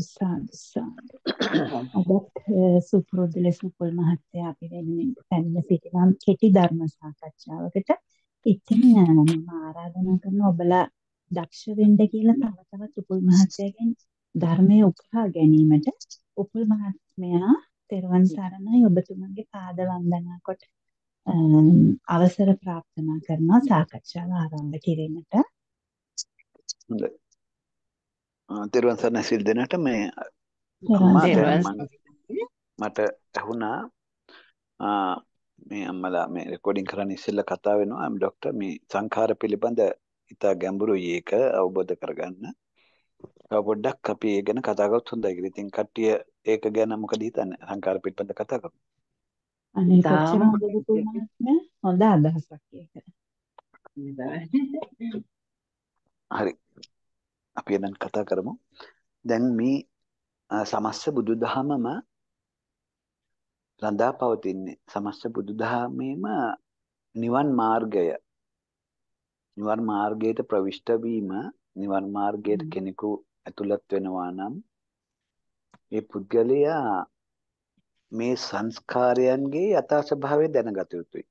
සාදු සාදු සාදු. අදත් සුපුරුදු ලෙස උපල් මහත්තයා අපි වෙනුවෙන් පැමිණ සිටිනම් කෙටි ධර්ම සාකච්ඡාවකට ඉතින් මම ආරාධනා කරන ඔබලා දක්ෂ වෙන්න කියලා තව තවත් උපල් මහත්තයාගෙන් ධර්මයේ උපහා ගැනීමට උපල් මහත්මයා තෙරුවන් සරණයි ඔබතුමන්ගේ පාද වන්දනා කොට අවසර ප්‍රාර්ථනා කරනවා සාකච්ඡාව ආරම්භ කිරීමට. හොඳයි. තෙරුවන් සරණ සිල් දෙනට මේ මට ඇහුණා මේ අම්මලා මේ රෙකෝඩින් කරන්න ඉස්සෙල්ල කතා වෙනවා අම් ඩොක්ටර් මේ සංඛාර පිළිබඳ ඉතා ගැඹුරුයි ඒක අවබෝධ කරගන්න. පොඩ්ඩක් අපි ඒ ගැන කතා කරත් හොඳයි කියලා. ඉතින් කට්ටිය ඒක ගැන මොකද හිතන්නේ? සංඛාර පිළිබඳ කතා කරමු. අනේ හොඳ අදහසක් ඒක. හරි. අපි දැන් කතා කරමු. දැන් මේ සමස්ත බුදුදහමම රඳා පවතින්නේ සමස්ත බුදුදහමේම නිවන් මාර්ගය නිවන් මාර්ගයට ප්‍රවිෂ්ඨ වීම නිවන් මාර්ගයට කෙනෙකු ඇතුළත් වෙනවා නම් ඒ පුද්ගලයා මේ සංස්කාරයන්ගේ යථා ස්වභාවය දැනගත යුතුයි.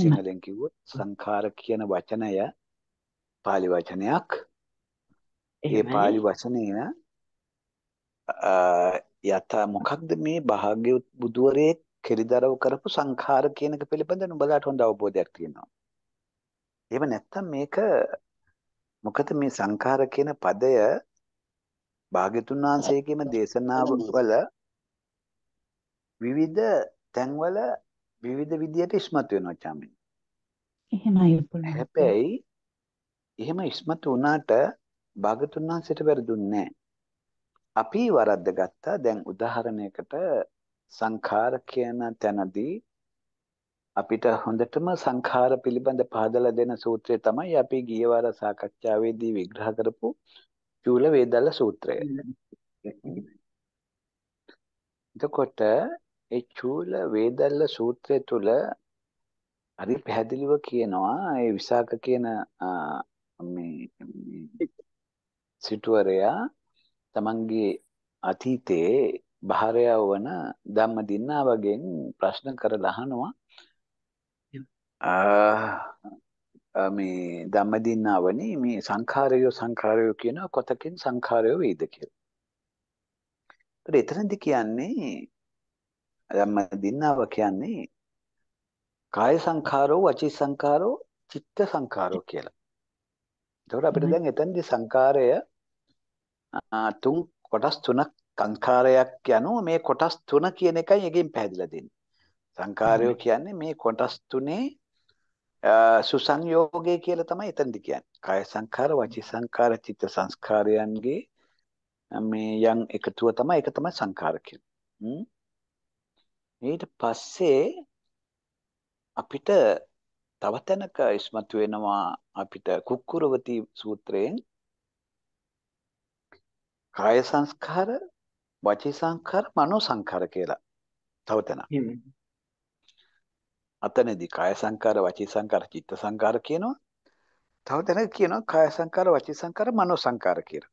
සිංහලෙන් කිව්වොත් සංඛාර කියන වචනය pāli වචනයක්. ඒ එහෙමයි. පාලි වචනය අ, යත මොකක්ද මේ භාග්‍යවත් බුදුවරේ කෙරිදරව් කරපු සංඛාර කියනක පිළිබඳ නුඹලාට හොඳ අවබෝධයක් තියෙනවා. එහෙම නැත්නම් මේක මොකද මේ සංඛාර කියන පදය භාග්‍යතුන් වහන්සේගේම දේශනාව වල විවිධ තැන්වල විවිධ විදියට ඉස්මතු වෙනවා චාමින්. එහෙමයි පුළා. හැබැයි එහෙම ඉස්මතු වුණාට භාගතුන් වහන්සේට වැරදුන්නේ අපි වරද්ද ගත්තා. දැන් උදාහරණයකට සංඛාර කියන තැනදී අපිට හොඳටම සංඛාර පිළිබඳ පාදලා දෙන සූත්‍රය තමයි අපි ගිය වාර සාකච්ඡාවේදී විග්‍රහ කරපු චූල වේදල සූත්‍රය. එතකොට ඒ චූල වේදල සූත්‍රය තුල හරි පැහැදිලිව කියනවා ඒ විසාක කියන මේ සිටුවරයා තමන්ගේ අතීතයේ භාර්යාව වන ධම්මදින්නා වගෙන් ප්‍රශ්න කරලා අහනවා මේ ධම්මදින්නාවනි මේ සංඛාරයෝ සංඛාරයෝ කියන කොතකින් සංඛාරයෝ වේද කියලා. ඒත් එතනදි කියන්නේ ධම්මදින්නාව කියන්නේ කාය සංඛාරෝ වචී සංඛාරෝ චිත්ත සංඛාරෝ කියලා. ඒතකොට අපිට දැන් එතනදී සංඛාරය තුන් කොටස් තුනක් සංඛාරයක් යනු මේ කොටස් තුන කියන එකයි එකෙන් පැහැදිලා දෙන්නේ. සංඛාරයෝ කියන්නේ මේ කොටස් තුනේ සුසංයෝගය කියලා තමයි එතනදි කියන්නේ. කාය සංඛාර, වචී සංඛාර, චිත්ත සංස්කාරයන්ගේ මේ යම් එකතුව තමයි ඒක තමයි සංඛාර කියන්නේ. ඊට පස්සේ අපිට තව තැනක ඉස්මතු වෙනවා අපිට කුක්කුරවති සූත්‍රයෙන් කාය සංස්කාර, වචී සංස්කාර, මනෝ සංස්කාර කියලා. තව තැනක්. අතනදී කාය සංස්කාර, වචී සංස්කාර, චිත්ත සංස්කාර කියනවා. තව තැනක කියනවා කාය සංස්කාර, වචී සංස්කාර, මනෝ සංස්කාර කියලා.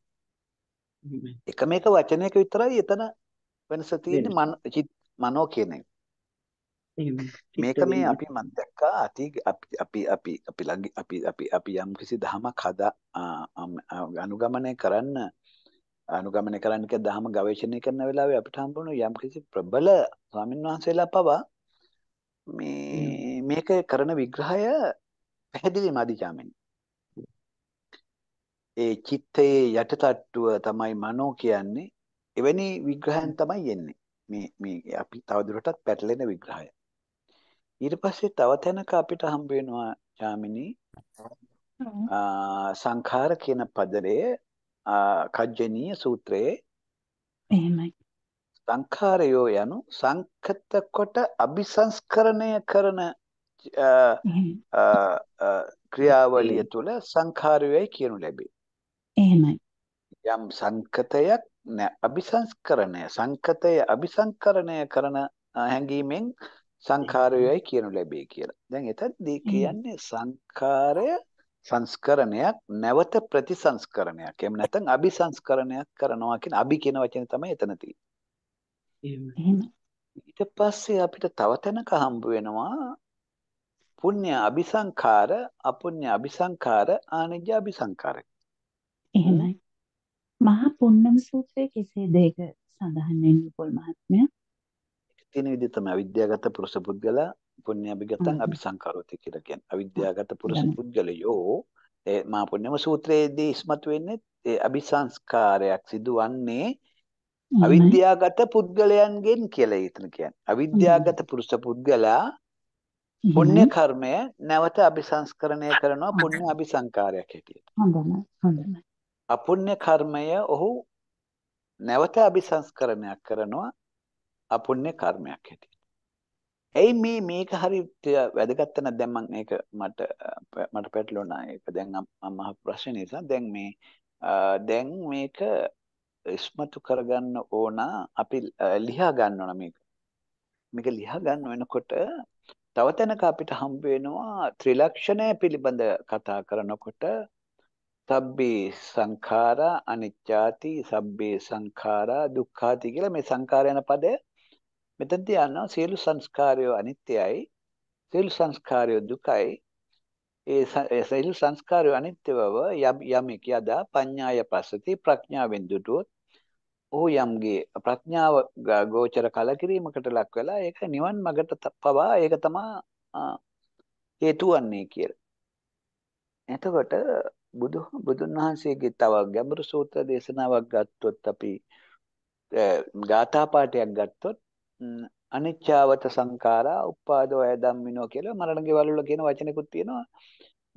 එක මේක වචනයක විතරයි එතන වෙනස තියෙන්නේ මනෝ කියන එක. මේක මේ අපි මම දැක්කා අති අපි අපි අපි අපි අපි අපි අපි යම් කිසි දහමක් හදා අනුගමනය කරන්න අනුගමනය කරන්න කියලා දහම ගවේෂණය කරන වෙලාවේ අපිට හම්බුණු යම්කිසි ප්‍රබල ස්වාමින් වහන්සේලා පවා මේ මේක කරන විග්‍රහය පැහැදිලි මාධිකාමෙන් ඒ චිත්තයේ යටතට්ටුව තමයි මනෝ කියන්නේ එවැනි විග්‍රහයන් තමයි එන්නේ මේ මේ අපි තවදුරටත් පැටලෙන විග්‍රහය ඊට පස්සේ තව තැනක අපිට හම්බ වෙනවා චාමිනී සංඛාර කියන පදරයේ කජ්ජනීය සූත්‍රයේ එහෙමයි සංඛාරයෝ යනු සංකත කොට අபிසංස්කරණය කරන ක්‍රියාවලිය තුළ සංඛාරයයි කියනු ලැබේ. එහෙමයි. යම් සංකතයක් අபிසංස්කරණය සංකතය අபிසංකරණය කරන හැඟීමෙන් සංඛාරයයි කියනු ලැබේ කියලා. දැන් එතත් දී කියන්නේ සංඛාරය සංස්කරණයක් නැවත ප්‍රතිසංස්කරණයක් එහෙම නැත්නම් අபிසංස්කරණයක් කරනවා කියන අபி කියන වචනේ තමයි එතන තියෙන්නේ. ඊට පස්සේ අපිට තව තැනක හම්බ වෙනවා පුණ්‍ය අபிසංකාර අපුණ්‍ය අபிසංකාර ආනිජ්‍ය අபிසංකාර. එහෙමයි. මහා පුණ්‍යම් සූත්‍රයේ කෙසේද ඒක සඳහන් වෙන්නේ පොල් මහත්මයා? ඒක තියෙන විදිහ තමයි විද්‍යාගත පුරුෂ පුද්ගලයා පුඤ්ඤාභිගතං අபிසංකරෝති කියලා කියන්නේ. අවිද්‍යාගත පුරුෂ පුද්ගලයෝ ඒ මා පුණ්‍යම සූත්‍රයේදී ඉස්මතු වෙන්නේ ඒ අபிසංස්කාරයක් සිදුවන්නේ අවිද්‍යාගත පුද්ගලයන්ගෙන් කියලා ඊතන කියන්නේ. අවිද්‍යාගත පුරුෂ පුද්ගලයා පුණ්‍ය කර්මය නැවත අபிසංස්කරණය කරනවා පුණ්‍ය අபிසංකාරයක් හැටියට. හොඳයි. හොඳයි. අපුණ්‍ය කර්මය ඔහු නැවත අபிසංස්කරණයක් කරනවා අපුණ්‍ය කර්මයක් හැටියට. ඇයි මේ මේක හරි වැදගත් නැත්නම් දැන් මම මේක මට මට පැටලුණා ඒක දැන් මම අහපු ප්‍රශ්නේ නිසා දැන් මේ දැන් මේක ඉස්මතු කරගන්න ඕන අපි ලියා ගන්න ඕන මේක මේක ලියා ගන්න වෙනකොට තව තැනක අපිට හම්බ වෙනවා ත්‍රිලක්ෂණය පිළිබඳ කතා කරනකොට සබ්බේ සංඛාරා අනිච්ඡාති සබ්බේ සංඛාරා දුක්ඛාති කියලා මේ සංඛාර යන පදය මෙතනදී අහනවා සියලු සංස්කාරයෝ අනිත්‍යයි සියලු සංස්කාරයෝ දුකයි ඒ සියලු සංස්කාරයෝ අනිත්‍ය බව යමෙක් යදා පඤ්ඤාය පස්සති ප්‍රඥාවෙන් දුටුවොත් ඔහු යම්ගේ ප්‍රඥාව ගෝචර කලකිරීමකට ලක් වෙලා ඒක නිවන් මගට පවා ඒක තමයි හේතු වන්නේ කියලා. එතකොට බුදු බුදුන් වහන්සේගේ තව ගැඹුරු සූත්‍ර දේශනාවක් ගත්තොත් අපි ගාථා පාඨයක් ගත්තොත් අනිච්චාවච සංඛාරා උපාදෝය ධම්මිනෝ කියලා මරණගේ වලුල කියන වචනකුත් තියෙනවා.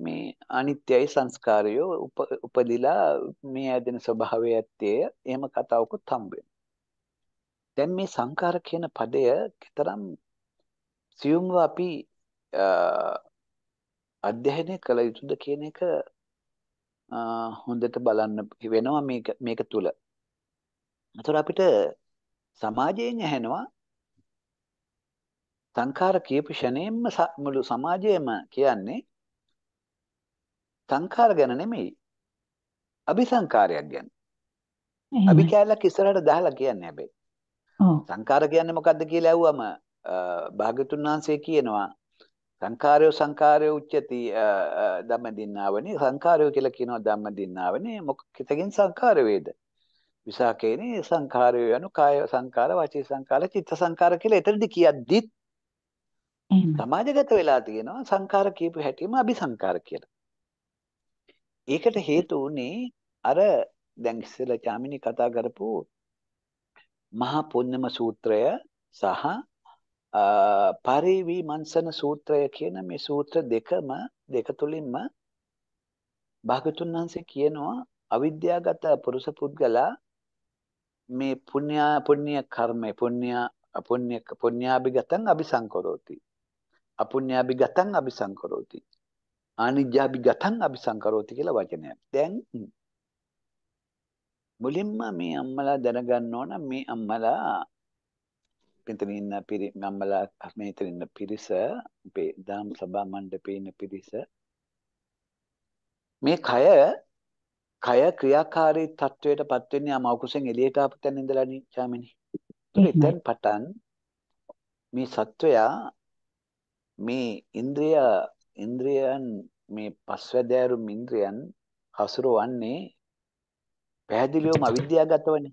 මේ අනිත්‍යයි සංස්කාරය උපදිලා මේ ඇදෙන ස්වභාවය ඇත්තේ එහෙම කතාවකුත් හම්බ දැන් මේ සංඛාර කියන පදය කතරම් සියුම්ව අපි අධ්‍යයනය කළ යුතුද කියන එක හොඳට බලන්න වෙනවා මේක මේක තුල. ඒතර අපිට සමාජයෙන් ඇහෙනවා සංඛාර කියපු ෂණයෙන්ම මුළු සමාජයම කියන්නේ සංඛාර ගැන නෙමෙයි අபிසංකාරයක් ගැන. අபி කැලක් ඉස්සරහට දාලා කියන්නේ හැබැයි. සංඛාර කියන්නේ මොකද්ද කියලා ඇහුවම භාග්‍යතුන් වහන්සේ කියනවා සංඛාරයෝ සංඛාරයෝ උච්චති ධම්මදින්නාවනේ සංඛාරයෝ කියලා කියනවා ධම්මදින්නාවනේ මොකකිතකින් සංඛාර වේද? විසාකේනේ සංඛාරය යනු කාය සංඛාර වචී සංඛාර චිත්ත සංඛාර කියලා එතනදි කියද්දිත් සමාජගත වෙලා තියෙනවා සංඛාර කියපු හැටිම අபிසංකාර කියලා. ඒකට හේතු වුණේ අර දැන් ඉස්සෙල්ලා චාමිනි කතා කරපු මහා පුන්නම සූත්‍රය සහ පරිවිමංසන සූත්‍රය කියන මේ සූත්‍ර දෙකම දෙක තුලින්ම භාගතුන් වහන්සේ කියනවා අවිද්‍යාගත පුරුෂ පුද්ගලයා මේ පුණ්‍ය පුණ්‍ය කර්මය පුණ්‍ය අපුණ්‍ය පුණ්‍යාභිගතං අபிසංකරෝති අපුඤ්ඤාභි ගතං අபிසංකරෝති. ආනිජ්ජාභි ගතං අபிසංකරෝති කියලා වචනයක්. දැන් මුලින්ම මේ අම්මලා දැනගන්න ඕන මේ අම්මලා මෙතන ඉන්න පිරි අම්මලා මෙතන ඉන්න පිරිස අපේ දාම් සභා මණ්ඩපේ ඉන්න පිරිස මේ කය කය ක්‍රියාකාරී තත්වයට පත් වෙන්නේ අමවකුසෙන් එළියට ආපු තැන ඉඳලානේ චාමිනි. ඒතෙන් පටන් මේ සත්වයා මේ ඉන්ද්‍රිය ඉන්ද්‍රියන් මේ පස්වැදෑරු ඉන්ද්‍රියන් හසුරවන්නේ පැහැදිලිවම අවිද්‍යාවගතවනේ.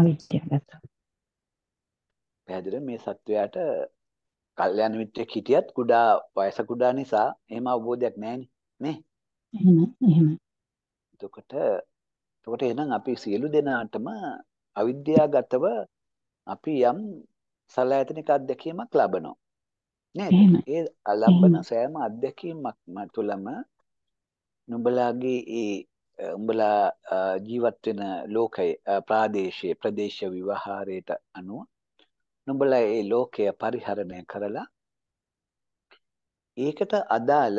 අවිද්‍යාවගත. පැහැදිලිව මේ සත්වයාට කල්යාණ මිත්‍රෙක් හිටියත් කුඩා වයස කුඩා නිසා එහෙම අවබෝධයක් නැහැනේ. නේ? එහෙම එහෙම. එතකොට එතකොට එහෙනම් අපි සියලු දෙනාටම අවිද්‍යාවගතව අපි යම් සලආයතනික අත්දැකීමක් ලබනවා. නේද? ඒ අලබන සෑම අත්දැකීමක්ම තුළම නුඹලාගේ ඒ උඹලා ජීවත් වෙන ලෝකයේ ප්‍රාදේශයේ ප්‍රදේශ විවහාරයට අනුව නුඹලා ඒ ලෝකය පරිහරණය කරලා ඒකට අදාළ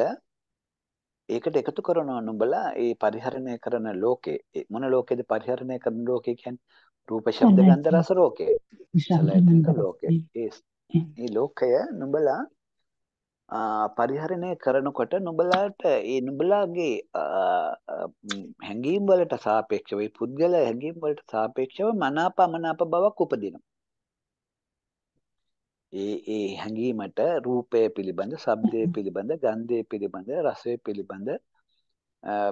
ඒකට එකතු කරනවා නුඹලා ඒ පරිහරණය කරන ලෝකේ මොන ලෝකේද පරිහරණය කරන ලෝකේ කියන්නේ රූප ශබ්ද ගන්ධ රස ලෝකේ විශාලයතනික ලෝකේ ඒ මේ ලෝකය නුඹලා පරිහරණය කරනකොට නුඹලාට ඒ නුඹලාගේ හැඟීම් වලට සාපේක්ෂව ඒ පුද්ගල හැඟීම් වලට සාපේක්ෂව මනාපමනාප බවක් උපදිනවා. ඒ ඒ හැඟීමට රූපය පිළිබඳ, ශබ්දය පිළිබඳ, ගන්ධය පිළිබඳ, රසය පිළිබඳ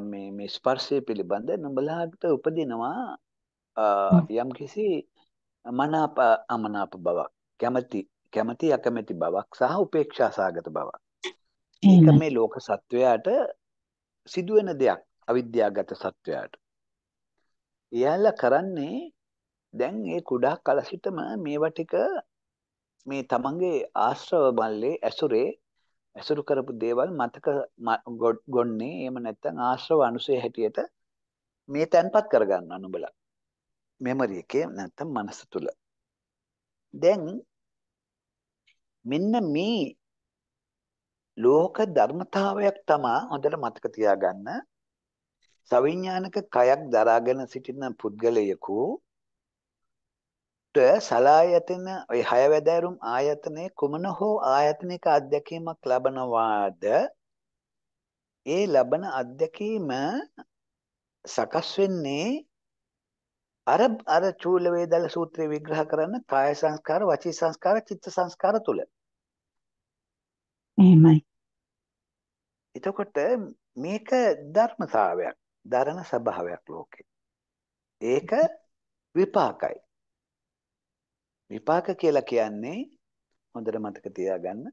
මේ මේ ස්පර්ශය පිළිබඳ නුඹලාට උපදිනවා යම්කිසි මනාප අමනාප බවක්. කැමැති කැමැති අකමැති බවක් සහ උපේක්ෂා සාගත බවක්. ඒක මේ ලෝක සත්වයාට සිදුවෙන දෙයක් අවිද්‍යාගත සත්වයාට. එයාලා කරන්නේ දැන් ඒ කුඩා කල සිටම මේවා ටික මේ තමන්ගේ ආශ්‍රව බල්ලේ ඇසුරේ ඇසුරු කරපු දේවල් මතක ගොන්නේ එහෙම නැත්නම් ආශ්‍රව අනුසය හැටියට මේ තැන්පත් කරගන්න නුඹලා මෙමරි එකේ නැත්නම් මනස තුල දැන් මෙන්න මේ ලෝක ධර්මතාවයක් තමා හොඳට මතක තියාගන්න. සවිඥානික කයක් දරාගෙන සිටින පුද්ගලයෙකු ට සලායතන ඔය හය වැදෑරුම් ආයතනයේ කුමන හෝ ආයතනික අධ්‍යක්ීමක් ලබනවාද ඒ ලබන අධ්‍යක්ීම සකස් වෙන්නේ අර අර චූල වේදල සූත්‍රය විග්‍රහ කරන්න කාය සංස්කාර වචී සංස්කාර චිත්ත සංස්කාර තුල එහෙමයි එතකොට මේක ධර්මතාවයක් දරණ ස්වභාවයක් ලෝකේ ඒක විපාකයි විපාක කියලා කියන්නේ හොඳට මතක තියාගන්න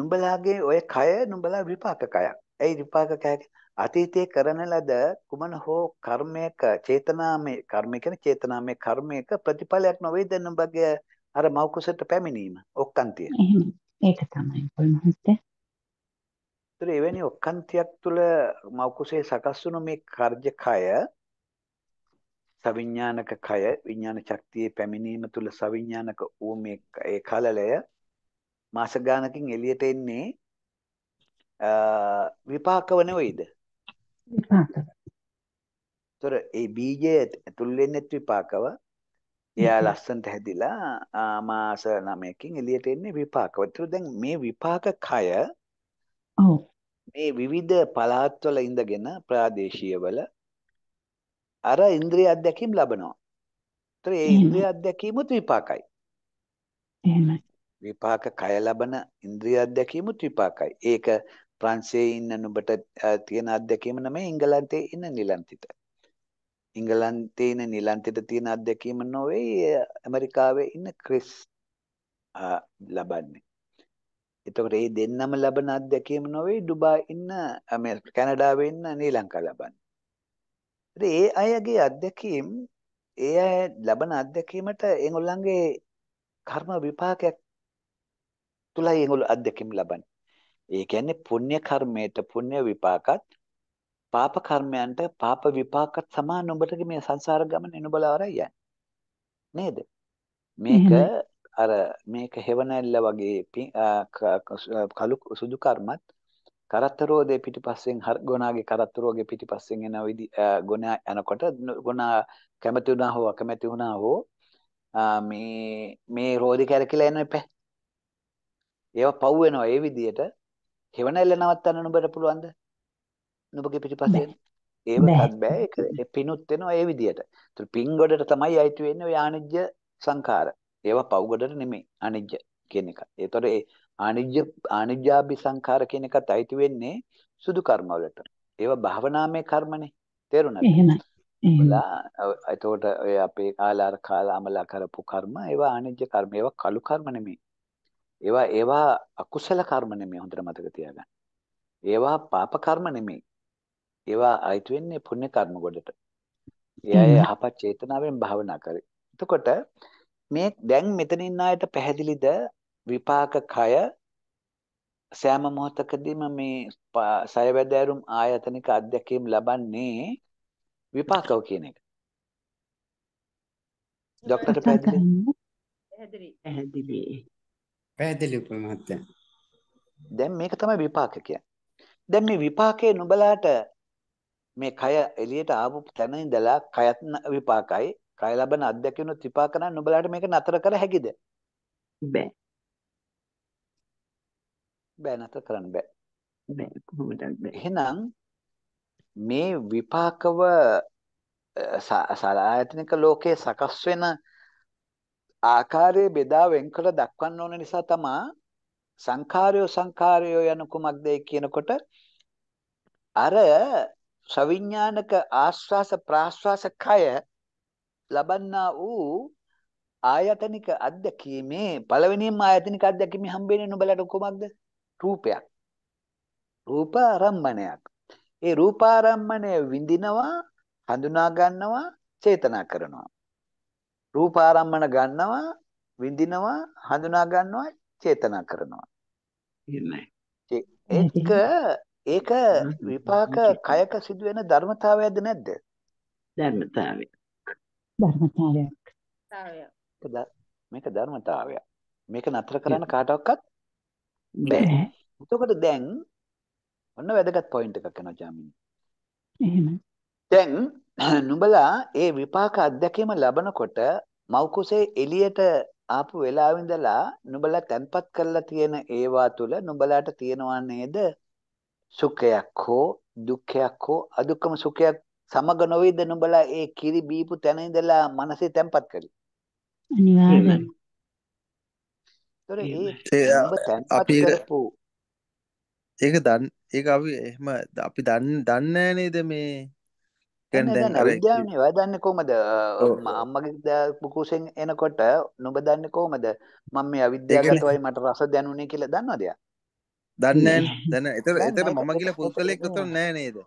නුඹලාගේ ඔය කය නුඹලා විපාක කයක්. ඇයි විපාක කයක්? අතීතයේ කරන ලද කුමන හෝ කර්මයක චේතනාමය කර්ම කියන්නේ චේතනාමය කර්මයක ප්‍රතිඵලයක් නොවේ දෙන්න බගේ අර මෞකසට පැමිණීම ඔක්කන්තිය. එහෙම ඒක තමයි කොල්මහන්තේ. ඒතර එවැනි ඔක්කන්තියක් තුල මෞකසේ සකස් වුණු මේ කර්ජ කය සවිඥානික කය විඥාන ශක්තියේ පැමිණීම තුල සවිඥානික වූ මේ ඒ කලලය මාස ගානකින් එළියට එන්නේ විපාකව නෙවෙයිද? විපාකව. ତොර ඒ බීජය ඇතුල් වෙන්නේ විපාකව. එයා ලස්සනට හැදිලා මාස 9කින් එළියට එන්නේ විපාකව. ඒතර දැන් මේ විපාක කය ඔව් මේ විවිධ පළාත්වල ඉඳගෙන ප්‍රාදේශීයවල අර ඉන්ද්‍රිය අධ්‍යක්ීම් ලබනවා. ඒතර ඒ ඉන්ද්‍රිය අධ්‍යක්ීමුත් විපාකයි. එහෙමයි. විපාක කය ලබන ඉන්ද්‍රිය අධ්‍යක්ීමුත් විපාකයි. ඒක ප්‍රංශයේ ඉන්න නුඹට තියෙන අත්දැකීම නෙමෙයි එංගලන්තයේ ඉන්න නිලන්තිට. එංගලන්තයේ ඉන්න නිලන්තිට තියෙන අත්දැකීම නොවේ ඇමරිකාවේ ඉන්න ක්‍රිස් ලබන්නේ. එතකොට මේ දෙන්නම ලබන අත්දැකීම නොවේ ඩුබායි ඉන්න කැනඩාවේ ඉන්න නිලංකා ලබන්නේ. ඒ අයගේ අත්දැකීම් ඒ අය ලබන අත්දැකීමට ඒගොල්ලන්ගේ කර්ම විපාකයක් තුලයි ඒගොල්ලෝ අත්දැකීම් ලබන්නේ. ඒ කියන්නේ පුණ්‍ය කර්මයට පුණ්‍ය විපාකත් පාප කර්මයන්ට පාප විපාකත් සමාන ඔබට මේ සංසාර ගමනේ නුඹලාවරයි යන්නේ. නේද? මේක අර මේක හෙවණැල්ල වගේ කළු සුදු කර්මත් කරත්තරෝදේ පිටිපස්සෙන් ගොනාගේ කරත්තරෝගේ පිටිපස්සෙන් එන විදි ගොනා යනකොට ගොනා කැමති වුණා හෝ අකමැති වුණා හෝ මේ මේ රෝදි කැරකිලා යන එපැ. ඒව පව් වෙනවා ඒ විදියට හෙවණැල්ල නවත්තන්න නුඹට පුළුවන්ද? නුඹගේ පිටිපස්සෙන්. ඒවත් බෑ ඒක පිනුත් වෙනවා ඒ විදියට. ඒතර පින් ගොඩට තමයි අයිති වෙන්නේ ඔය ආනිජ්‍ය සංඛාර. ඒවා පව් ගොඩට නෙමෙයි අනිජ්‍ය කියන එක. ඒතර ඒ ආනිජ්‍ය ආනිජ්‍යාභි සංඛාර කියන එකත් අයිති වෙන්නේ සුදු කර්ම වලට. ඒවා භාවනාමය කර්මනේ. තේරුණාද? එහෙමයි. ඒලා එතකොට ඔය අපේ කාලාර කාලාමලා කරපු කර්ම ඒවා ආනිජ්‍ය කර්ම. ඒවා කළු කර්ම නෙමෙයි. ඒවා ඒවා අකුසල කර්ම නෙමෙයි හොඳට මතක තියාගන්න. ඒවා පාප කර්ම නෙමෙයි. ඒවා අයිති වෙන්නේ පුණ්‍ය කර්ම ගොඩට. ඒ අය යහපත් චේතනාවෙන් භාවනා කරේ. එතකොට මේ දැන් මෙතන ඉන්න අයට පැහැදිලිද විපාක කය සෑම මොහොතකදීම මේ සයවැදෑරුම් ආයතනික අධ්‍යක්ීම් ලබන්නේ විපාකව කියන එක. ડોક્ટર පැහැදිලි. පැහැදිලි. පැහැදිලි. පැහැදිලි උප මහත්තයා. දැන් මේක තමයි විපාක කියන්නේ. දැන් මේ විපාකේ නුඹලාට මේ කය එළියට ආපු තැන ඉඳලා කයත් විපාකයි කය ලබන අත්දැකීමුත් විපාක නම් නුඹලාට මේක නතර කර හැකිද බෑ බෑ නතර කරන්න බෑ බෑ කොහොමද බෑ එහෙනම් මේ විපාකව සලායතනික ලෝකයේ සකස් වෙන ආකාරයේ බෙදා වෙන්කර දක්වන්න ඕන නිසා තමා සංඛාරයෝ සංඛාරයෝ යන කුමක්දයි කියනකොට අර සවිඥානික ආස්වාස ප්‍රාස්වාස කය ලබන්නා වූ ආයතනික අධ්‍යක්ීමේ පළවෙනිම ආයතනික අධ්‍යක්ීමේ හම්බෙන්නේ නුඹලට කොමක්ද රූපයක් රූපාරම්මණයක් ඒ රූපාරම්මණය විඳිනවා හඳුනා ගන්නවා චේතනා කරනවා රූපාරම්මන ගන්නවා විඳිනවා හඳුනා ගන්නවා චේතනා කරනවා එහෙමයි ඒක ඒක විපාක කයක සිදුවෙන ධර්මතාවයද නැද්ද ධර්මතාවය ධර්මතාවයක් මේක ධර්මතාවයක් මේක නතර කරන්න කාටවත් බෑ එතකොට දැන් ඔන්න වැදගත් පොයින්ට් එකක් කරනවා ජාමිනී එහෙම දැන් නුඹලා ඒ විපාක අත්දැකීම ලබනකොට මව් කුසේ එළියට ආපු වෙලාව ඉඳලා නුඹලා තැන්පත් කරලා තියෙන ඒවා තුල නුඹලාට තියෙනවා නේද සුඛයක් හෝ දුක්ඛයක් හෝ අදුක්කම සුඛයක් සමග නොවේද නුඹලා ඒ කිරි බීපු තැන ඉඳලා මනසේ තැන්පත් කරලා අනිවාර්යයෙන් අපි කරපු ඒක දන් ඒක අපි එහෙම අපි දන්නේ දන්නේ නේද මේ විද්‍යාවනේ ඔයා දන්නේ කොහමද අම්මගේ කුකුසෙන් එනකොට නුඹ දන්නේ කොහමද මම මේ අවිද්‍යාවකටවයි මට රස දැනුනේ කියලා දන්නවද යා දන්නේ දැන එතන එතන මම කියලා පුද්ගලෙක් උතර නෑ නේද